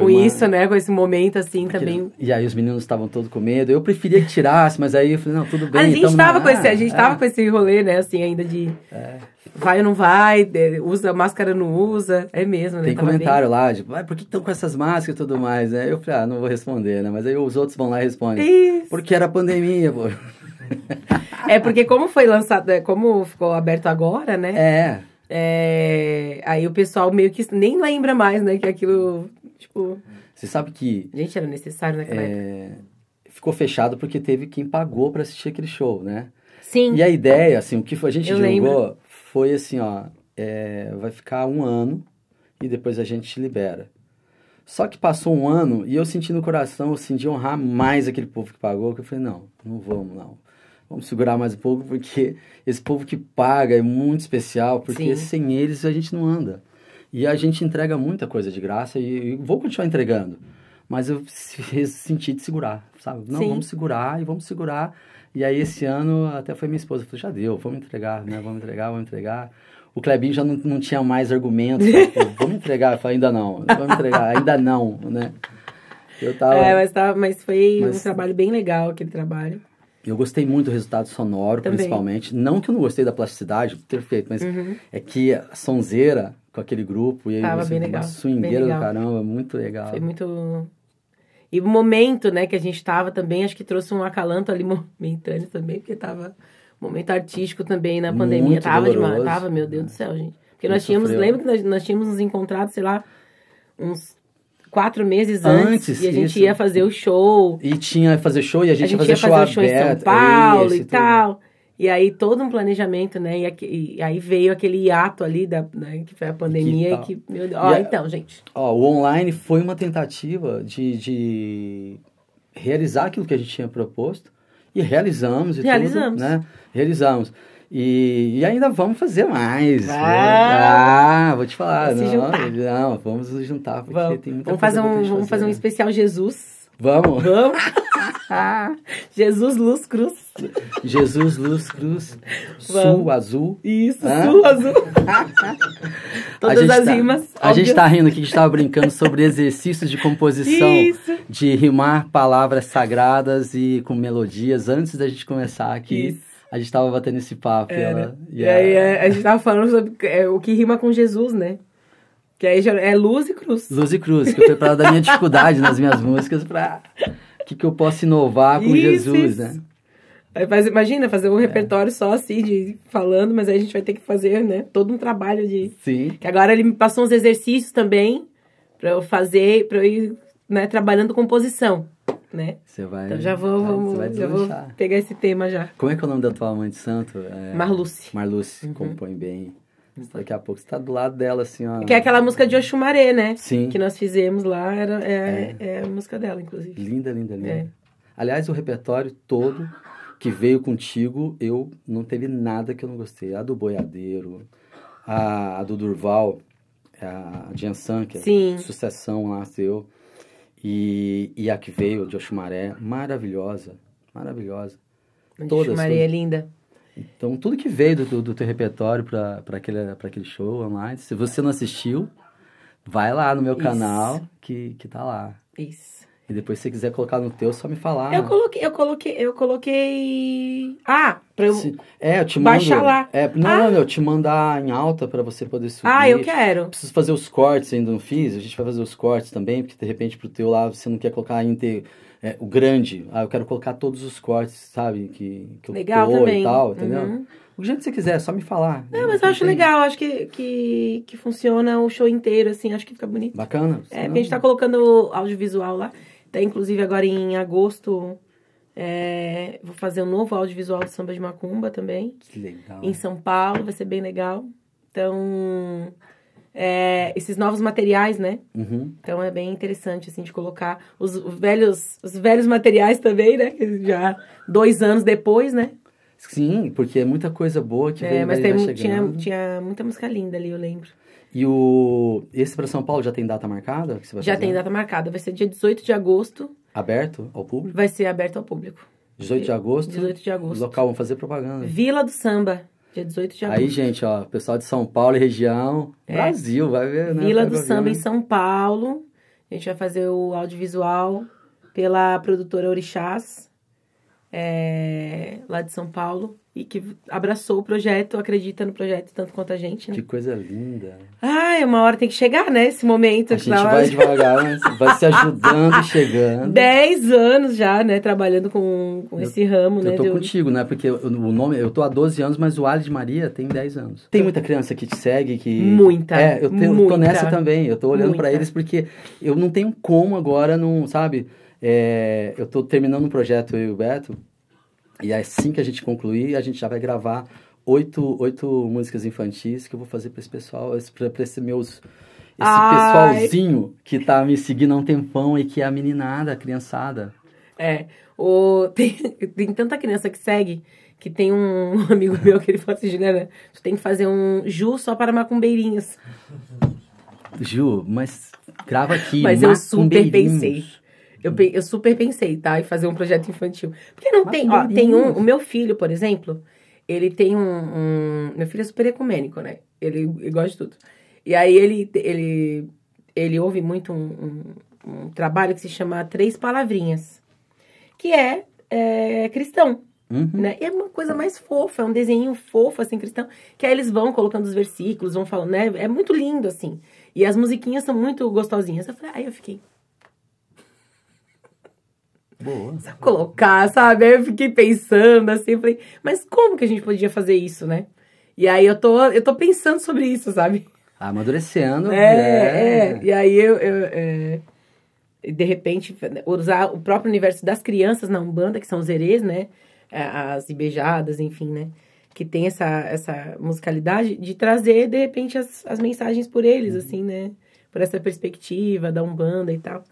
com uma... isso, né? Com esse momento assim Aquilo. também. E aí os meninos estavam todos com medo. Eu preferia que tirasse, mas aí eu falei, não, tudo bem. A gente estava na... com esse, a gente é. com esse rolê, né, assim, ainda de é. vai ou não vai, usa máscara não usa, é mesmo, né? Tem tava comentário bem... lá, tipo, ah, por que estão com essas máscaras e tudo mais, né? Eu falei, ah, não vou responder, né? Mas aí os outros vão lá e respondem. Isso. Porque era pandemia, pô. é porque como foi lançado, é, como ficou aberto agora, né? É. É, aí o pessoal meio que nem lembra mais, né, que aquilo Tipo. Você sabe que. Gente, era necessário naquela é, época. Ficou fechado porque teve quem pagou para assistir aquele show, né? Sim. E a ideia, assim, o que a gente Eu jogou lembro. foi assim, ó. É, vai ficar um ano e depois a gente libera. Só que passou um ano e eu senti no coração, eu de honrar mais aquele povo que pagou, que eu falei, não, não vamos, não. Vamos segurar mais um pouco, porque esse povo que paga é muito especial, porque Sim. sem eles a gente não anda. E a gente entrega muita coisa de graça e, e vou continuar entregando. Mas eu senti de segurar, sabe? Não, Sim. vamos segurar e vamos segurar. E aí esse ano até foi minha esposa, falou, já deu, vamos entregar, né? Vamos entregar, vamos entregar. O Clebinho já não, não tinha mais argumentos. Né? vamos entregar, eu falei, ainda não, vamos entregar, ainda não, né? Eu tava... É, mas, tava, tá, mas foi mas... um trabalho bem legal, aquele trabalho. Eu gostei muito do resultado sonoro, Também. principalmente. Não que eu não gostei da plasticidade, perfeito feito, mas uhum. é que a sonzeira com aquele grupo. E aí Tava você, bem tá legal. Swingueira do caramba, muito legal. Foi muito. E o momento, né, que a gente tava também, acho que trouxe um acalanto ali momentâneo também, porque tava momento artístico também na pandemia. Muito tava doloroso. demais, tava, meu Deus é. do né? céu, gente. Porque nós tínhamos, sofreu. lembra que nós, nós tínhamos nos encontrado, sei lá, uns quatro meses antes, antes e a gente isso. ia fazer o show. E tinha fazer show e a gente, a gente ia fazer, ia fazer show, show aberto, em São é Paulo e tal. Tudo. E aí todo um planejamento, né? E, aqui, e aí veio aquele hiato ali da, né, que foi a pandemia que, que meu Deus, ó, então, gente. Ó, o online foi uma tentativa de, de realizar aquilo que a gente tinha proposto e realizamos e realizamos. tudo, né? Realizamos. E, e ainda vamos fazer mais. Ah, né? ah vou te falar. Não, não, vamos nos juntar, porque vamos, tem muita vamos coisa fazer um, Vamos fazer, fazer um né? especial Jesus. Vamos, vamos. Jesus, luz, cruz. Jesus, luz, cruz. Vamos. Sul, azul. Isso, Hã? sul, azul. Todas as tá, rimas. A óbvio. gente está rindo aqui, a gente estava tá brincando sobre exercícios de composição, Isso. de rimar palavras sagradas e com melodias antes da gente começar aqui. Isso. A gente estava batendo esse papo. Era. Ela, e, e aí, é, a gente estava falando sobre é, o que rima com Jesus, né? Que aí já é luz e cruz. Luz e cruz, que foi para da minha dificuldade nas minhas músicas para o que, que eu posso inovar com isso, Jesus, né? isso. né? Mas imagina fazer um é. repertório só assim, de falando, mas aí a gente vai ter que fazer, né? Todo um trabalho de. Sim. Que agora ele me passou uns exercícios também para eu fazer, para eu ir né, trabalhando composição, né? Você vai. Então já vou, vamos, vai já vou pegar esse tema já. Como é que é o nome da tua mãe de santo? É... Marluce. Marluce, uhum. compõe bem. Daqui a pouco você tá do lado dela, assim, ó. Que é aquela música de Oxumaré, né? Sim. Que nós fizemos lá, era, é, é. é a música dela, inclusive. Linda, linda, linda. É. Aliás, o repertório todo que veio contigo, eu não teve nada que eu não gostei. A do Boiadeiro, a, a do Durval, é a Jan Sanker, é Sim. sucessão lá seu. E, e a que veio de Oxumaré, maravilhosa, maravilhosa. Todas, Oxumaré é linda. Então, tudo que veio do, do, teu repertório para aquele, pra aquele show online, se você não assistiu, vai lá no meu Isso. canal que, que tá lá. Isso. E depois, se você quiser colocar no teu, só me falar. Eu coloquei, eu coloquei, eu coloquei. Ah, pra eu. é, eu te mando. Baixar lá. É, não, ah. não, eu te mandar em alta pra você poder subir. Ah, eu quero. Preciso fazer os cortes, ainda não fiz. A gente vai fazer os cortes também, porque de repente pro teu lá você não quer colocar inteiro é, o grande. Ah, eu quero colocar todos os cortes, sabe? Que, que legal eu também. e tal, uhum. entendeu? Uhum. O jeito que você quiser, é só me falar. Não, é, mas eu acho entende. legal, acho que, que, que funciona o show inteiro, assim, acho que fica bonito. Bacana. É, porque a gente tá colocando audiovisual lá. Até, tá, inclusive, agora em agosto, é, vou fazer um novo audiovisual do samba de macumba também. Que legal. Em São Paulo, vai ser bem legal. Então, é, esses novos materiais, né? Uhum. Então é bem interessante, assim, de colocar os velhos, os velhos materiais também, né? Já dois anos depois, né? Sim, porque é muita coisa boa que é, vem mas tem, vai chegando. tinha, tinha muita música linda ali, eu lembro. E o esse para São Paulo já tem data marcada? já fazer? tem data marcada, vai ser dia 18 de agosto. Aberto ao público? Vai ser aberto ao público. 18 de agosto? 18 de agosto. Local, vamos fazer propaganda. Vila do Samba. Dia 18 de agosto. Aí, gente, ó, pessoal de São Paulo e região, é. Brasil, vai ver, né? Vila do Samba em São Paulo. A gente vai fazer o audiovisual pela produtora Orixás, é, lá de São Paulo e que abraçou o projeto, acredita no projeto tanto quanto a gente, né? Que coisa linda. Ai, uma hora tem que chegar, né? Esse momento. A gente hora... vai devagar, né? vai se ajudando, e chegando. Dez anos já, né? Trabalhando com, com eu, esse ramo, eu né? Eu tô contigo, né? Porque eu, o nome, eu tô há 12 anos, mas o Ali de Maria tem 10 anos. Tem muita criança que te segue, que... Muita, É, eu, tenho muita, eu tô nessa também, eu tô olhando para eles porque eu não tenho como agora não, sabe... É, eu tô terminando um projeto, eu e o Beto, e assim que a gente concluir, a gente já vai gravar oito, oito músicas infantis que eu vou fazer para esse pessoal, para esse meus esse Ai. pessoalzinho que tá me seguindo há um tempão e que é a meninada, a criançada. É. O, tem, tem tanta criança que segue que tem um amigo meu que ele fala assim, Juliana, tu tem que fazer um Ju só para macumbeirinhos. Ju, mas grava aqui. Mas eu super pensei. Eu, eu super pensei, tá? Em fazer um projeto infantil. Porque não Mas ah, tem. Ó, ah, tem um. O meu filho, por exemplo, ele tem um, um. Meu filho é super ecumênico, né? Ele, ele gosta de tudo. E aí ele, ele, ele ouve muito um, um, um trabalho que se chama Três Palavrinhas, que é, é cristão. Uhum. Né? E é uma coisa mais fofa, é um desenho fofo, assim, cristão, que aí eles vão colocando os versículos, vão falando, né? É muito lindo, assim. E as musiquinhas são muito gostosinhas. Eu falei, aí eu fiquei, Boa. Só colocar, sabe? Aí eu fiquei pensando assim, falei, mas como que a gente podia fazer isso, né? E aí eu tô, eu tô pensando sobre isso, sabe? Amadurecendo. É, é. é. E aí eu, eu é, de repente, usar o próprio universo das crianças na Umbanda, que são os herês, né? É, as beijadas, enfim, né? Que tem essa, essa musicalidade de trazer, de repente, as, as mensagens por eles, uhum. assim, né? Por essa perspectiva da Umbanda e tal.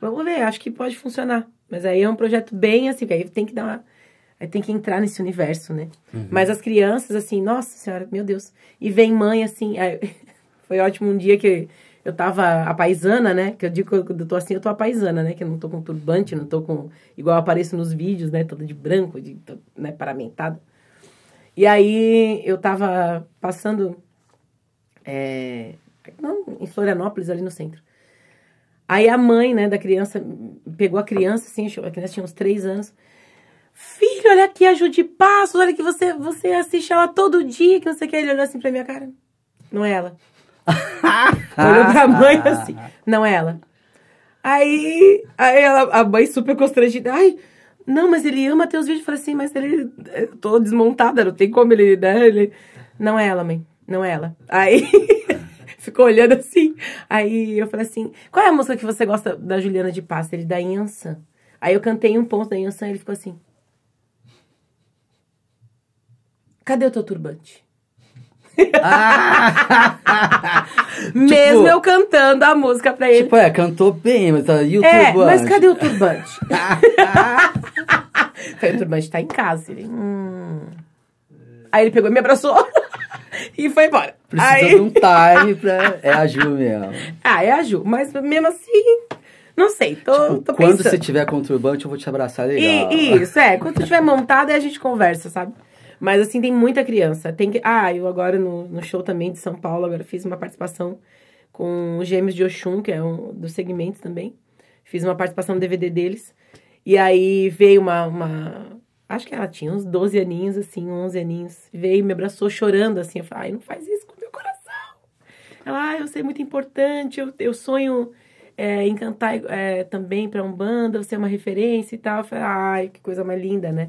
Vamos ver, acho que pode funcionar. Mas aí é um projeto bem assim, aí tem que dar uma, Aí tem que entrar nesse universo, né? Uhum. Mas as crianças, assim, nossa senhora, meu Deus. E vem mãe, assim. Aí, foi ótimo um dia que eu tava a paisana, né? Que eu digo que eu tô assim, eu tô a paisana, né? Que eu não tô com turbante, não tô com. Igual apareço nos vídeos, né? Toda de branco, de, né? Paramentada. E aí eu tava passando. É, não, em Florianópolis, ali no centro. Aí a mãe, né, da criança, pegou a criança, assim, a criança tinha uns três anos. Filho, olha aqui a de Passos, olha que você, você assiste ela todo dia, que não sei o que. Ele olhou assim pra minha cara. Não é ela. olhou pra mãe assim. Não é ela. Aí, aí ela, a mãe super constrangida. Ai, não, mas ele ama ter os vídeos. Eu falei assim, mas ele... Eu tô desmontada, não tem como ele, né? Ele, não é ela, mãe. Não é ela. Aí... ficou olhando assim. Aí eu falei assim: qual é a música que você gosta da Juliana de Passa Ele da Ensa Aí eu cantei um ponto da Ensa e ele ficou assim: cadê o teu turbante? Ah! Tipo, Mesmo tipo, eu cantando a música pra ele. Tipo, é, cantou bem, mas tá, e o é, turbante? Mas cadê o turbante? Falei, o turbante tá em casa. Ele, hum. Aí ele pegou e me abraçou. e foi embora. Precisa Aí... de um time pra... É a Ju mesmo. Ah, é a Ju. Mas mesmo assim, não sei, tô, tipo, tô quando você tiver conturbante, eu vou te abraçar legal. E, isso, é. Quando tiver montado, aí a gente conversa, sabe? Mas, assim, tem muita criança. Tem que... Ah, eu agora no, no show também de São Paulo, agora fiz uma participação com os Gêmeos de Oxum, que é um dos segmentos também. Fiz uma participação no DVD deles. E aí veio uma, uma Acho que ela tinha uns 12 aninhos, assim, 11 aninhos. Veio e me abraçou chorando, assim. Eu falei, ai, não faz isso com o meu coração. Ela, eu sei é muito importante, eu, eu sonho é, em cantar é, também pra Umbanda, você é uma referência e tal. Eu falei, ai, que coisa mais linda, né?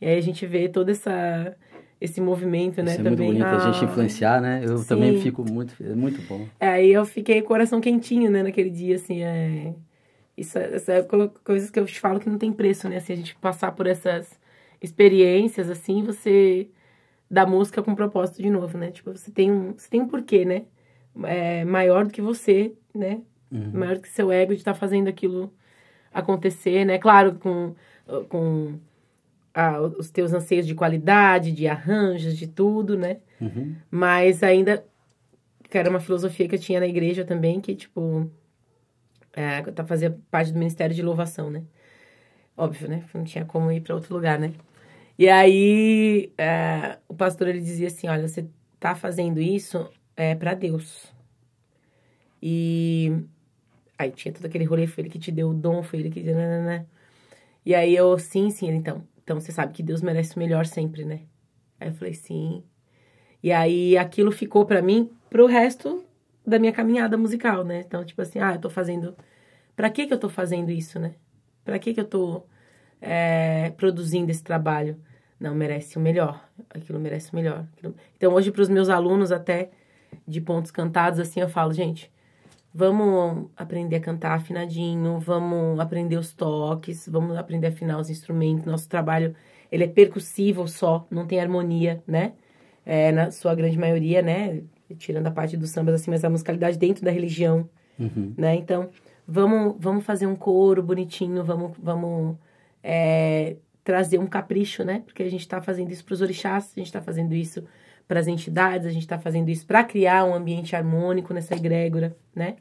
E aí a gente vê toda essa esse movimento, né? é também. muito bonito, ah, a gente ah, influenciar, né? Eu sim. também fico muito, é muito bom. É, aí eu fiquei coração quentinho, né, naquele dia, assim, é... Isso, essa é coisas que eu te falo que não tem preço, né? Se assim, a gente passar por essas experiências, assim, você dá música com propósito de novo, né? Tipo, você tem um, você tem um porquê, né? É, maior do que você, né? Uhum. Maior do que seu ego de estar tá fazendo aquilo acontecer, né? Claro, com, com ah, os teus anseios de qualidade, de arranjos, de tudo, né? Uhum. Mas ainda, que era uma filosofia que eu tinha na igreja também, que, tipo, é, fazia parte do Ministério de Louvação, né? Óbvio, né? Não tinha como ir para outro lugar, né? E aí é, o pastor ele dizia assim: olha, você tá fazendo isso é para Deus. E aí tinha todo aquele rolê, foi ele que te deu o dom, foi ele que. Nanana. Né, né, né. E aí eu, sim, sim, ele, então. Então você sabe que Deus merece o melhor sempre, né? Aí eu falei, sim. E aí aquilo ficou para mim pro resto da minha caminhada musical, né? Então, tipo assim, ah, eu tô fazendo. Pra que que eu tô fazendo isso, né? Pra que que eu tô é, produzindo esse trabalho. Não, merece o melhor, aquilo merece o melhor. Então, hoje, para os meus alunos, até de pontos cantados, assim, eu falo, gente, vamos aprender a cantar afinadinho, vamos aprender os toques, vamos aprender a afinar os instrumentos. Nosso trabalho, ele é percussivo só, não tem harmonia, né? É, na sua grande maioria, né? Tirando a parte dos sambas, assim, mas a musicalidade dentro da religião, uhum. né? Então, vamos, vamos fazer um coro bonitinho, vamos, vamos é, trazer um capricho, né? Porque a gente está fazendo isso para os orixás, a gente está fazendo isso para as entidades, a gente está fazendo isso para criar um ambiente harmônico nessa egrégora, né?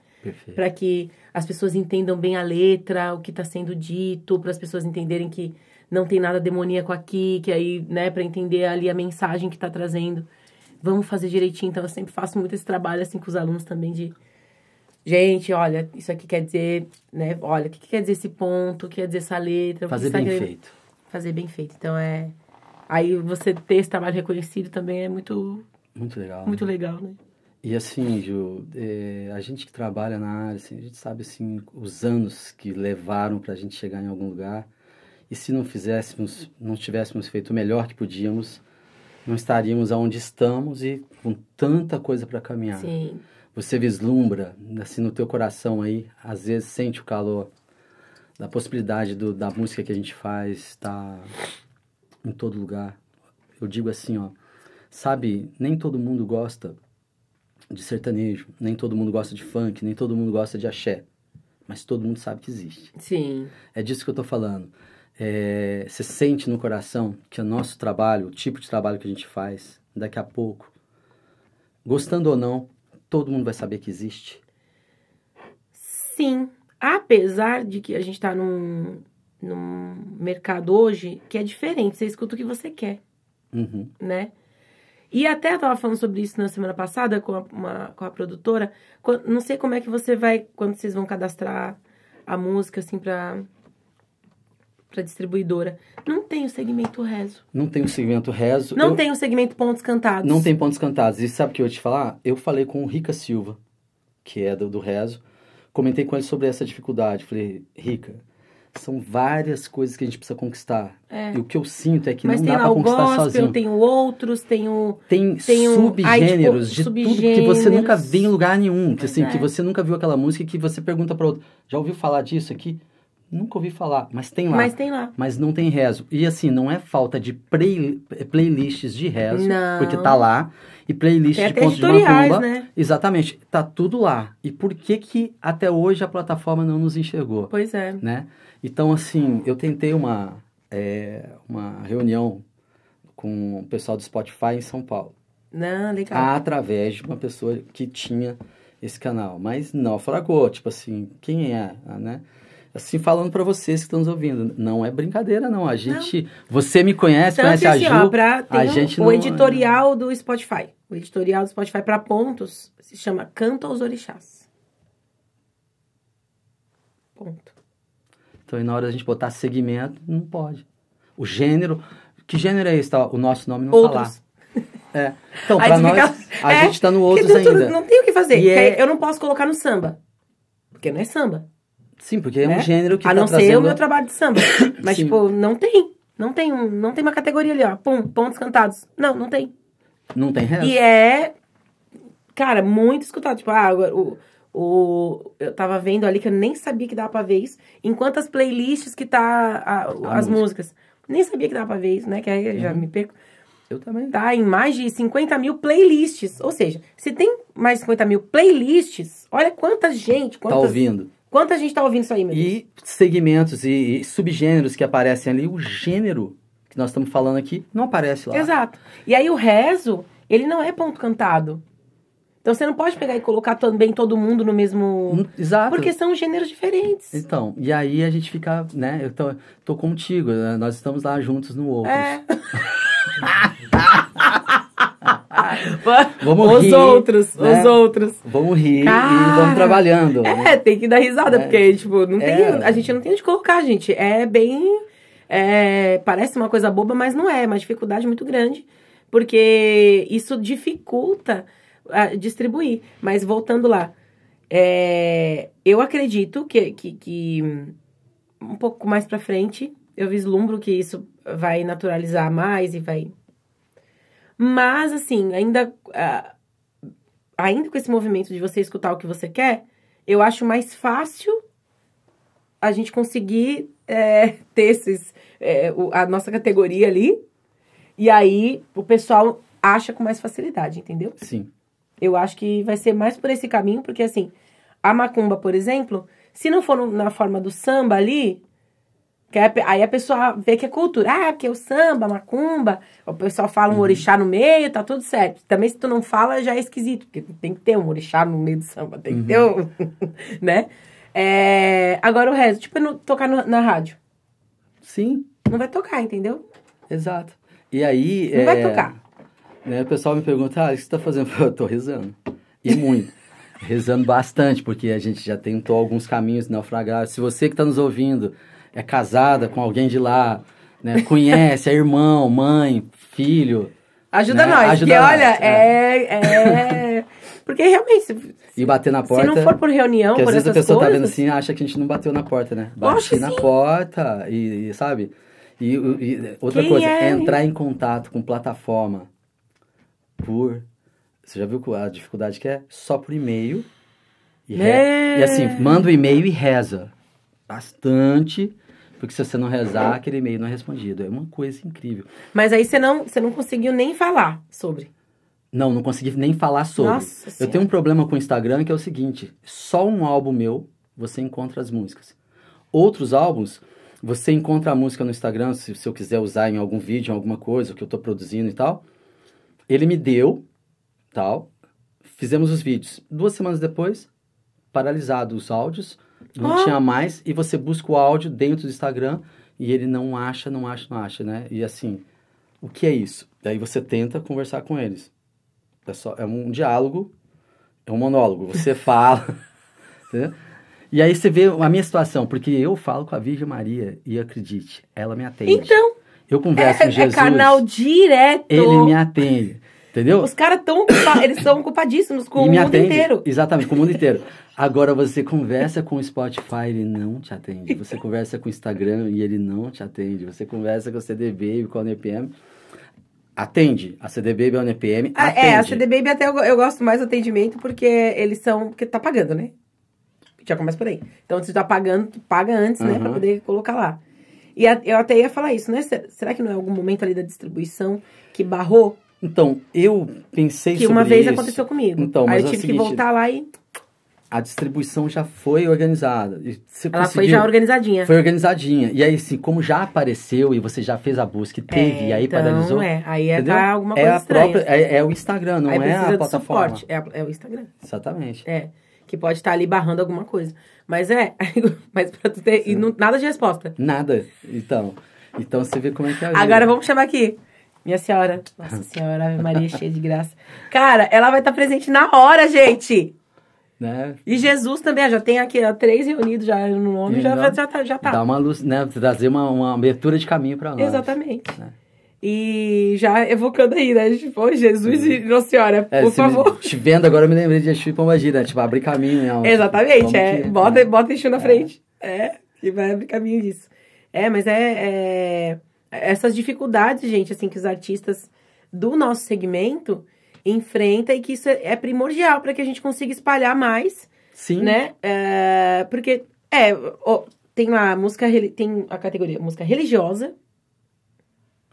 Para que as pessoas entendam bem a letra, o que está sendo dito, para as pessoas entenderem que não tem nada demoníaco aqui, que aí, né, para entender ali a mensagem que está trazendo. Vamos fazer direitinho, então eu sempre faço muito esse trabalho assim com os alunos também de gente, olha, isso aqui quer dizer, né? Olha, o que, que quer dizer esse ponto, o que quer dizer essa letra. Fazer bem feito. Fazer bem feito. Então é. Aí você ter esse trabalho reconhecido também é muito. Muito legal. Muito né? legal, né? E assim, Ju, é, a gente que trabalha na área, assim, a gente sabe assim, os anos que levaram para a gente chegar em algum lugar. E se não fizéssemos, não tivéssemos feito o melhor que podíamos, não estaríamos aonde estamos e com tanta coisa para caminhar. Sim você vislumbra, assim, no teu coração aí, às vezes sente o calor da possibilidade do, da música que a gente faz estar tá em todo lugar. Eu digo assim, ó, sabe, nem todo mundo gosta de sertanejo, nem todo mundo gosta de funk, nem todo mundo gosta de axé, mas todo mundo sabe que existe. Sim. É disso que eu tô falando. É, você sente no coração que o nosso trabalho, o tipo de trabalho que a gente faz, daqui a pouco, gostando ou não, todo mundo vai saber que existe? Sim. Apesar de que a gente está num, num mercado hoje que é diferente, você escuta o que você quer, uhum. né? E até eu tava falando sobre isso na semana passada com a, uma, com a produtora. Não sei como é que você vai, quando vocês vão cadastrar a música, assim, para para distribuidora. Não tem o segmento rezo. Não tem o segmento rezo. Não eu... tem o segmento pontos cantados. Não tem pontos cantados. E sabe o que eu ia te falar? Eu falei com o Rica Silva, que é do, do rezo. Comentei com ele sobre essa dificuldade. Falei, Rica, são várias coisas que a gente precisa conquistar. É. E o que eu sinto é que Mas não dá para conquistar gospel, sozinho. Tem outros, tem o tem, tem subgêneros de subgêneros. tudo que você nunca vê em lugar nenhum, que assim, é. que você nunca viu aquela música que você pergunta para outro, já ouviu falar disso aqui? Nunca ouvi falar, mas tem lá. Mas tem lá. Mas não tem rezo. E assim, não é falta de play, playlists de rezo, não. porque tá lá. E playlist tem de contos de macumba. Né? Exatamente, tá tudo lá. E por que que até hoje a plataforma não nos enxergou? Pois é. Né? Então assim, eu tentei uma, é, uma reunião com o pessoal do Spotify em São Paulo. Não, legal. Através de uma pessoa que tinha esse canal, mas não naufragou, tipo assim, quem é, né? assim falando para vocês que estão nos ouvindo, não é brincadeira não, a gente, não. você me conhece, Tanto conhece assim, a Ju, ó, pra, a gente não, o editorial do Spotify, o editorial do Spotify para pontos se chama Canto aos Orixás. Ponto. Então, e na hora da gente botar segmento, não pode. O gênero, que gênero é esse? Tá? O nosso nome não Outros. tá lá. É. Então, para nós, fica... a é, gente tá no outro ainda. Não tem o que fazer. É... Eu não posso colocar no samba. Porque não é samba. Sim, porque é um né? gênero que A tá não trazendo... ser o meu trabalho de samba. Mas, Sim. tipo, não tem. Não tem, um, não tem uma categoria ali, ó. Pum, pontos cantados. Não, não tem. Não tem real. E é, cara, muito escutado. Tipo, ah, o, o, eu tava vendo ali que eu nem sabia que dava pra ver isso. Em quantas playlists que tá a, a as música. músicas. Nem sabia que dava pra ver isso, né? Que aí eu uhum. já me perco. Eu também. Tá em mais de 50 mil playlists. Ou seja, se tem mais de 50 mil playlists, olha quanta gente. Quantas... Tá ouvindo. Quanta gente tá ouvindo isso aí, meu E segmentos e, e subgêneros que aparecem ali, o gênero que nós estamos falando aqui não aparece lá. Exato. E aí o rezo, ele não é ponto cantado. Então você não pode pegar e colocar também todo mundo no mesmo. Exato. Porque são gêneros diferentes. Então, e aí a gente fica, né? Eu tô, tô contigo, né, nós estamos lá juntos no outro. É. vamos os rir, outros, né? os outros. Vamos rir Cara, e vamos trabalhando. É, né? tem que dar risada, é. porque, tipo, não tem, é. a gente não tem onde colocar, gente. É bem. É, parece uma coisa boba, mas não é, é uma dificuldade muito grande. Porque isso dificulta distribuir. Mas voltando lá, é, eu acredito que, que, que um pouco mais pra frente eu vislumbro que isso vai naturalizar mais e vai mas, assim, ainda, uh, ainda com esse movimento de você escutar o que você quer, eu acho mais fácil a gente conseguir é, ter esses, é, o, a nossa categoria ali. E aí o pessoal acha com mais facilidade, entendeu? Sim. Eu acho que vai ser mais por esse caminho, porque assim, a macumba, por exemplo, se não for na forma do samba ali, aí a pessoa vê que é cultura. Ah, é porque é o samba, macumba. O pessoal fala um uhum. orixá no meio, tá tudo certo. Também se tu não fala, já é esquisito. Porque tem que ter um orixá no meio do samba. Tem uhum. que ter uhum. um... né? É... agora o resto. Tipo, no, tocar no, na rádio. Sim. Não vai tocar, entendeu? Exato. E aí... Não é... vai tocar. Né, o pessoal me pergunta, ah, o que você tá fazendo? Eu tô rezando. E muito. rezando bastante, porque a gente já tentou alguns caminhos naufragados. Se você que está nos ouvindo é casada com alguém de lá, né? Conhece, é irmão, mãe, filho. Ajuda né? nós, Ajuda porque nós, olha, é... é... é porque realmente. E bater na porta. Se não for por reunião, por às vezes a pessoa coisas... tá vendo assim acha que a gente não bateu na porta, né? Bate na sim. porta e, e, sabe? E, e outra Quem coisa, é? entrar em contato com plataforma por. Você já viu a dificuldade que é? Só por e-mail. E, re... é. e assim, é. manda o um e-mail e reza. Bastante. Porque se você não rezar, aquele e-mail não é respondido. É uma coisa incrível. Mas aí você não, você não conseguiu nem falar sobre. Não, não consegui nem falar sobre. Nossa eu tenho um problema com o Instagram que é o seguinte: só um álbum meu você encontra as músicas. Outros álbuns, você encontra a música no Instagram, se, se eu quiser usar em algum vídeo, em alguma coisa que eu estou produzindo e tal. Ele me deu, tal. Fizemos os vídeos. Duas semanas depois, paralisado os áudios não ah. tinha mais, e você busca o áudio dentro do Instagram e ele não acha, não acha, não acha, né? E assim, o que é isso? Daí você tenta conversar com eles. É, só, é um diálogo, é um monólogo. Você fala. E aí você vê a minha situação, porque eu falo com a Virgem Maria e acredite, ela me atende. Então. Eu converso é, com é Jesus. É canal direto. Ele me atende. Entendeu? Os caras estão eles são culpadíssimos com o mundo atende. inteiro. Exatamente, com o mundo inteiro. Agora você conversa com o Spotify, ele não te atende. Você conversa com o Instagram e ele não te atende. Você conversa com o CDB e com a NPM. Atende. A CDB e a NPM atende. Ah, é, a CDB até eu, eu, gosto mais do atendimento porque eles são. Porque tá pagando, né? Já começa por aí. Então você tá pagando, paga antes, uhum. né? Pra poder colocar lá. E a, eu até ia falar isso, né? Será que não é algum momento ali da distribuição que barrou então, eu pensei que sobre isso. Que uma vez isso. aconteceu comigo. Então, Aí eu é tive é seguinte, que voltar lá e... A distribuição já foi organizada. Você Ela foi já organizadinha. Foi organizadinha. E aí, assim, como já apareceu e você já fez a busca e teve, é, e aí então, paralisou. É, aí é tá alguma é coisa é a estranha. Própria, assim. é, é, o Instagram, não aí é a plataforma. Suporte, é, a, é o Instagram. Exatamente. É. Que pode estar tá ali barrando alguma coisa. Mas é, mas pra tu ter. E não, nada de resposta. Nada. Então. Então você vê como é que é. Agora vamos chamar aqui. Minha senhora. Nossa senhora, Ave Maria cheia de graça. Cara, ela vai estar tá presente na hora, gente! Né? E Jesus também, já tem aqui ó, três reunidos já no nome, já, já, já, tá, já tá. Dá uma luz, né? Trazer uma, uma abertura de caminho para lá. Exatamente. Né? E já evocando aí, né? Tipo, Jesus e Nossa Senhora, é, por favor. te vendo agora, eu me lembrei de Exu Pombagira, né? Tipo, abrir caminho, né? Exatamente, é. Que, bota, né? bota Exu na é. frente. É, e vai abrir caminho disso. É, mas é... é essas dificuldades, gente, assim, que os artistas do nosso segmento enfrentam e que isso é primordial para que a gente consiga espalhar mais. Sim. Né? É, porque, é, ó, tem lá a música, tem a categoria música religiosa.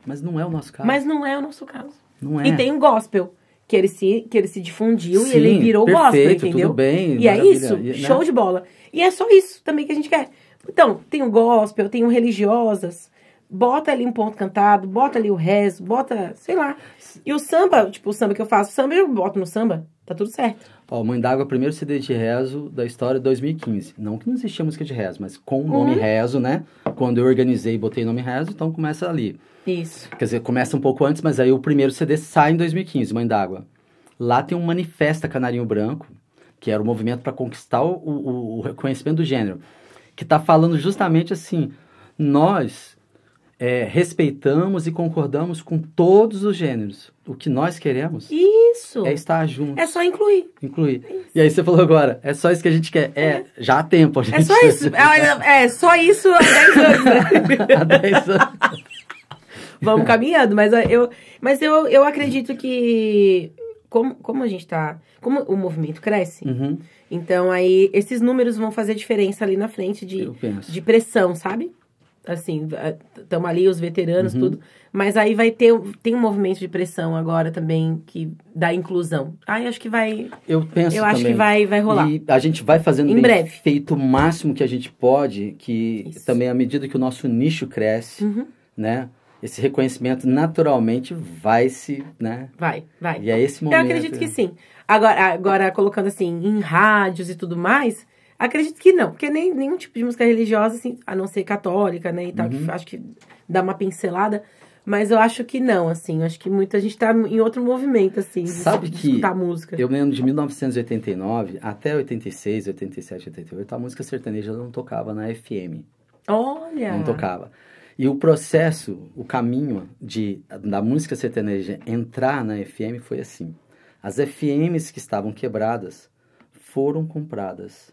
Mas não é o nosso caso. Mas não é o nosso caso. Não é. E tem o gospel, que ele se, que ele se difundiu Sim, e ele virou perfeito, gospel, entendeu? Tudo bem, e é isso, e, né? show de bola. E é só isso também que a gente quer. Então, tem o gospel, tem o religiosas, bota ali um ponto cantado, bota ali o rezo, bota, sei lá. E o samba, tipo, o samba que eu faço, samba eu boto no samba, tá tudo certo. Ó, Mãe d'Água, primeiro CD de rezo da história de 2015. Não que não existia música de rezo, mas com o uhum. nome rezo, né? Quando eu organizei e botei nome rezo, então começa ali. Isso. Quer dizer, começa um pouco antes, mas aí o primeiro CD sai em 2015, Mãe d'Água. Lá tem um manifesta Canarinho Branco, que era o um movimento para conquistar o, o, o reconhecimento do gênero, que tá falando justamente assim, nós é, respeitamos e concordamos com todos os gêneros. O que nós queremos isso. é estar juntos. É só incluir. Incluir. Isso. E aí você falou agora, é só isso que a gente quer. É, é. já há tempo. A gente é só isso. É, é, só isso há 10 anos. Né? há 10 anos. Vamos caminhando, mas eu, mas eu, eu acredito que como, como a gente está. Como o movimento cresce. Uhum. Então aí esses números vão fazer diferença ali na frente de, de pressão, sabe? assim, estamos ali os veteranos, uhum. tudo. Mas aí vai ter tem um movimento de pressão agora também que da inclusão. aí acho que vai. Eu penso. Eu acho que vai, vai rolar. E a gente vai fazendo em breve. feito o máximo que a gente pode, que Isso. também à medida que o nosso nicho cresce, uhum. né? Esse reconhecimento naturalmente vai se, né? Vai, vai. E é esse momento. Eu acredito que sim. Agora, agora colocando assim em rádios e tudo mais, Acredito que não, porque nem, nenhum tipo de música religiosa, assim, a não ser católica, né, e tal, uhum. que acho que dá uma pincelada. Mas eu acho que não, assim. Eu acho que muita gente tá em outro movimento, assim. De, Sabe de, que escutar música. Eu lembro de 1989 até 86, 87, 88, a música sertaneja não tocava na FM. Olha! Não tocava. E o processo, o caminho de, da música sertaneja entrar na FM foi assim. As FMs que estavam quebradas foram compradas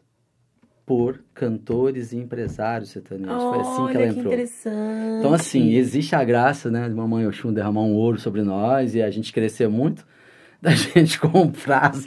por cantores e empresários sertanejos. Foi assim que ela entrou. Que interessante. Então, assim, existe a graça, né, de Mamãe Oxum derramar um ouro sobre nós e a gente crescer muito, da gente comprar.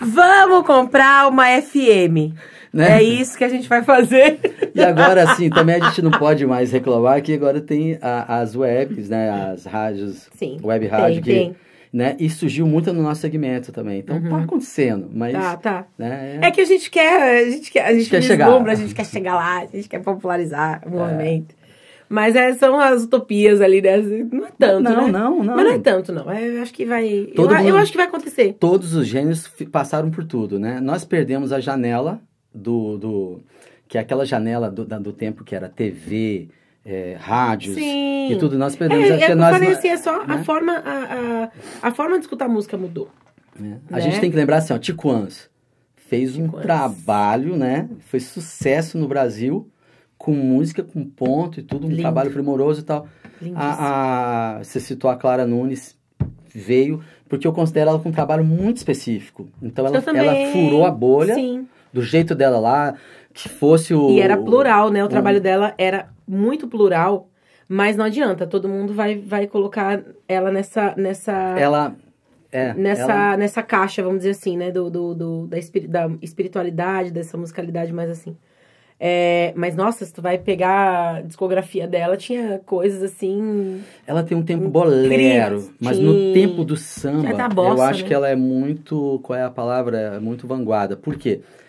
Vamos comprar uma FM. Né? É isso que a gente vai fazer. E agora, assim, também a gente não pode mais reclamar que agora tem a, as webs, né? As rádios, Sim, web rádio tem, que. Tem né? E surgiu muito no nosso segmento também. Então tá uhum. tá acontecendo, mas tá, tá. Né? É que a gente quer, a gente quer, a gente quer chegar. a gente quer chegar lá, a gente quer popularizar o é. movimento. É. Mas é, são as utopias ali, né? Não é tanto, não, né? Não, não, Mas não é tanto, não. É, eu acho que vai... Todo eu, mundo, eu acho que vai acontecer. Todos os gênios passaram por tudo, né? Nós perdemos a janela do... do que é aquela janela do, do tempo que era TV, é, rádios Sim. e tudo. Nós perdemos é, até nós. Assim, é só né? a forma a, a, a, forma de escutar música mudou. É. Né? A gente tem que lembrar assim, ó, Tico fez um trabalho, né? Foi sucesso no Brasil com música, com ponto e tudo, um Lindo. trabalho primoroso e tal. Lindíssimo. A, a, você citou a Clara Nunes, veio, porque eu considero ela com um trabalho muito específico. Então ela, ela furou a bolha Sim. do jeito dela lá que fosse o. E era plural, né? O, é. trabalho dela era muito plural, mas não adianta, todo mundo vai, vai colocar ela nessa. nessa... Ela. É, nessa, ela... nessa caixa, vamos dizer assim, né? Do, do, do da, espir... da espiritualidade, dessa musicalidade mais assim. É, mas, nossa, se tu vai pegar a discografia dela, tinha coisas assim. Ela tem um tempo bolero, mas no tempo do samba, é, tá bossa, eu acho né? que ela é muito. Qual é a palavra? Muito vanguarda. Por quê? Porque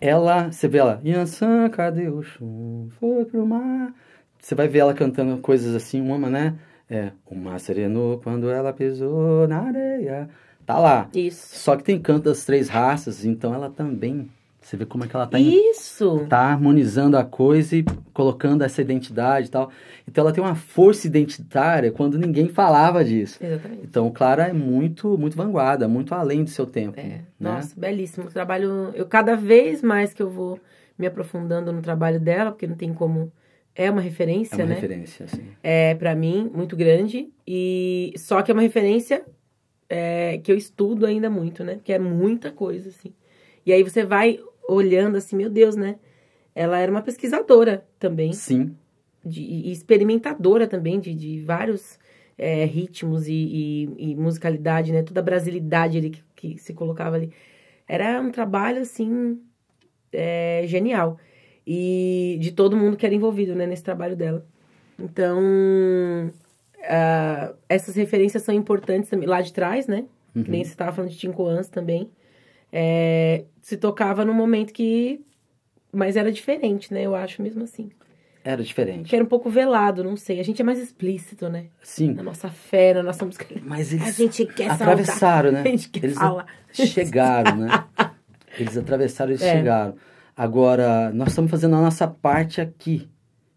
ela, você vê ela, Yansan, cadê o chum? Foi pro mar. Você vai ver ela cantando coisas assim, uma, né? É, o mar serenou quando ela pisou na areia. Tá lá. Isso. Só que tem canto das três raças, então ela também você vê como é que ela tá, Isso. tá harmonizando a coisa e colocando essa identidade e tal. Então ela tem uma força identitária quando ninguém falava disso. Exatamente. Então Clara é muito, muito vanguarda, muito além do seu tempo. É. Né? Nossa, belíssimo. O trabalho. Eu cada vez mais que eu vou me aprofundando no trabalho dela, porque não tem como é uma referência, né? É uma né? referência, sim. É, para mim, muito grande. E só que é uma referência é, que eu estudo ainda muito, né? Porque é muita coisa, assim. E aí você vai olhando assim, meu Deus, né? Ela era uma pesquisadora também. Sim. De, e experimentadora também de, de vários é, ritmos e, e, e, musicalidade, né? Toda a brasilidade ali que, que se colocava ali. Era um trabalho, assim, é, genial. E de todo mundo que era envolvido, né? Nesse trabalho dela. Então, uh, essas referências são importantes também. Lá de trás, né? Uhum. Que nem uhum. você estava falando de Tim Coans também é, se tocava num momento que. Mas era diferente, né? Eu acho mesmo assim. Era diferente. Que era um pouco velado, não sei. A gente é mais explícito, né? Sim. Na nossa fé, na nossa música. Mas eles. A gente quer Atravessaram, né? A gente quer eles falar. Chegaram, né? eles atravessaram, eles é. chegaram. Agora, nós estamos fazendo a nossa parte aqui.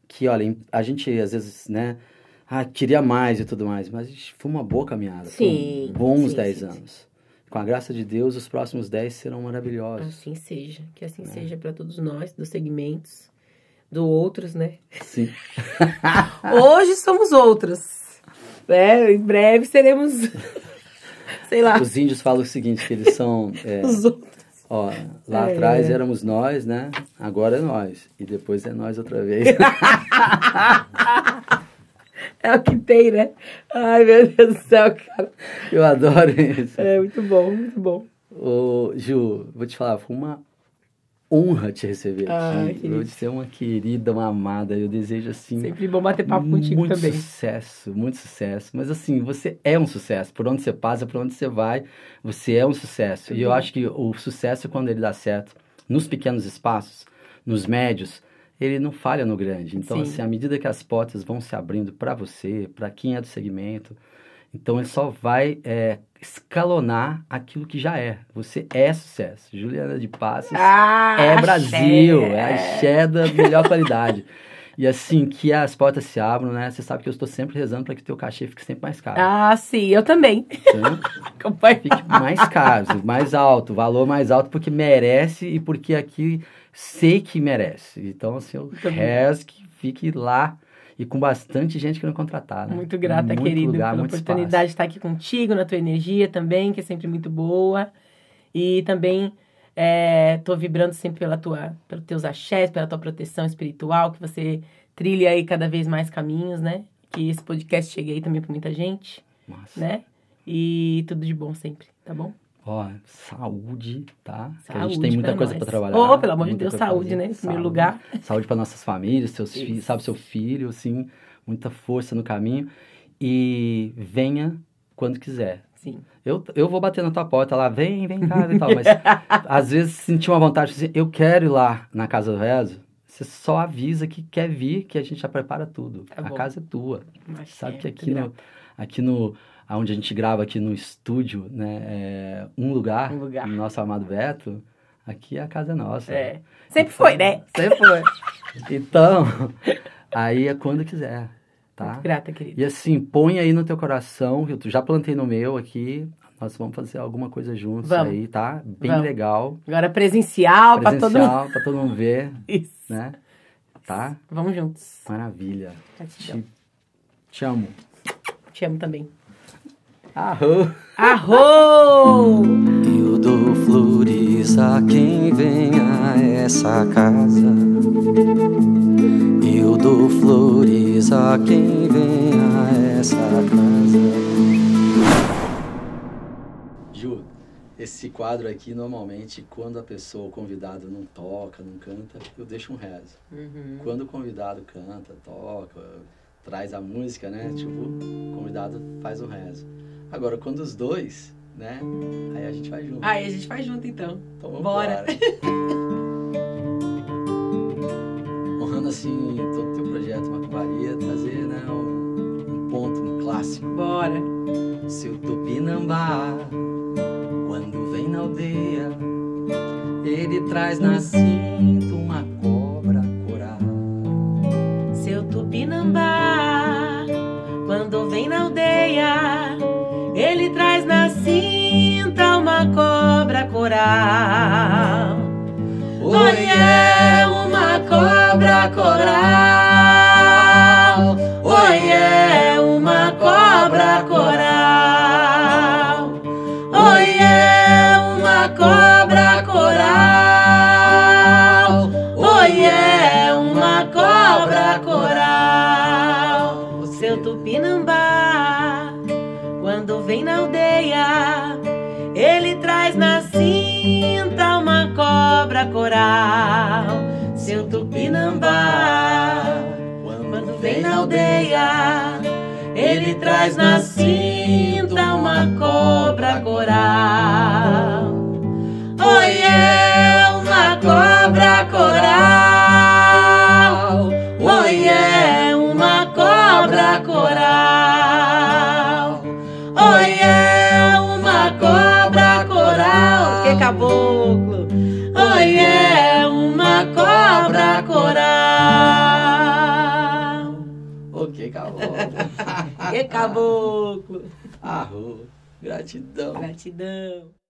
Que, olha, a gente às vezes, né? Ah, queria mais e tudo mais. Mas foi uma boa caminhada. Sim. bons 10 anos. Sim com a graça de Deus, os próximos 10 serão maravilhosos. Assim seja. Que assim é. seja para todos nós, dos segmentos, do outros, né? Sim. Hoje somos outros. Né? Em breve seremos. Sei lá. Os índios falam o seguinte: que eles são. É, os outros. Ó, lá é. atrás éramos nós, né? Agora é nós. E depois é nós outra vez. É o que tem, né? Ai, meu Deus do céu, cara. Eu adoro isso. É, muito bom, muito bom. Ô, Ju, vou te falar, foi uma honra te receber Ai, ah, aqui. Querido. Você é uma querida, uma amada. Eu desejo, assim... Sempre bom bater papo contigo muito também. Muito sucesso, muito sucesso. Mas, assim, você é um sucesso. Por onde você passa, por onde você vai, você é um sucesso. Uhum. E eu uhum. acho que o sucesso, quando ele dá certo, nos pequenos espaços, nos médios, ele não falha no grande. Então, Sim. assim, à medida que as portas vão se abrindo para você, para quem é do segmento, então ele só vai é, escalonar aquilo que já é. Você é sucesso. Juliana de Passos ah, é Brasil, axé. é a axé da melhor qualidade. E assim que as portas se abram, né? Você sabe que eu estou sempre rezando para que o teu cachê fique sempre mais caro. Ah, sim, eu também. Então, fique mais caro, mais alto, valor mais alto, porque merece e porque aqui sei que merece. Então, assim, eu rezo que fique lá e com bastante gente que não contratar. Né? Muito grata, muito querido, lugar, pela oportunidade espaço. de estar aqui contigo, na tua energia também, que é sempre muito boa. E também estou é, vibrando sempre pela tua, pelos teus axés, pela tua proteção espiritual, que você trilhe aí cada vez mais caminhos, né? Que esse podcast chegue aí também para muita gente, Nossa. né? E tudo de bom sempre, tá bom? Ó, saúde, tá? Saúde que a gente tem muita pra coisa para trabalhar. Oh, pelo amor de Deus, saúde, né? Em primeiro lugar. Saúde para nossas famílias, seus filhos, sabe, seu filho, assim, muita força no caminho. E venha quando quiser. Sim. Eu, eu vou bater na tua porta lá, vem, vem cá e tal. Mas às vezes sentir uma vontade assim, eu quero ir lá na casa do Rezo. Você só avisa que quer vir, que a gente já prepara tudo. Tá a casa é tua. Mas Sabe é, que aqui no, é. aqui no onde a gente grava aqui no estúdio, né? É, um, lugar, um lugar, no nosso amado Beto, aqui é a casa é nossa. É. Sempre então, foi, né? Sempre foi. então, aí é quando quiser, tá? Muito grata, querida. E assim, põe aí no teu coração, eu já plantei no meu aqui, nós vamos fazer alguma coisa juntos vamos. aí, tá? Bem vamos. legal. Agora presencial, presencial para todo mundo. Presencial, para todo mundo ver. Isso. Né? Tá? Vamos juntos. Maravilha. Tá, te, te amo. Te amo também. Arro! Arro! Eu dou flores a quem vem a essa casa. Eu dou flores a quem vem a essa casa. Ju, esse quadro aqui, normalmente, quando a pessoa, o convidado, não toca, não canta, eu deixo um rezo. Uhum. Quando o convidado canta, toca, traz a música, né? Tipo, o convidado faz um rezo. Agora, quando os dois, né? Aí a gente vai junto. Aí a gente vai junto, então. Então vamos Bora. Honrando, assim, todo o teu projeto Macumbaria, trazer, né, um, um ponto, um clássico. Bora. seu Tupinambá, quando vem na aldeia, ele traz na cinta coral. Oi, é uma cobra coral. Oi, é uma cobra coral. Oi, é uma cobra coral. Oi, é uma cobra coral. O seu tupinambá, quando vem na aldeia sinta uma cobra coral, seu tupinambá. Quando vem na aldeia, ele traz na cinta uma cobra coral. Oi, é uma cobra coral. caboclo. Oi, é uma cobra coral. O que caboclo? que caboclo. Arro, gratidão. Gratidão.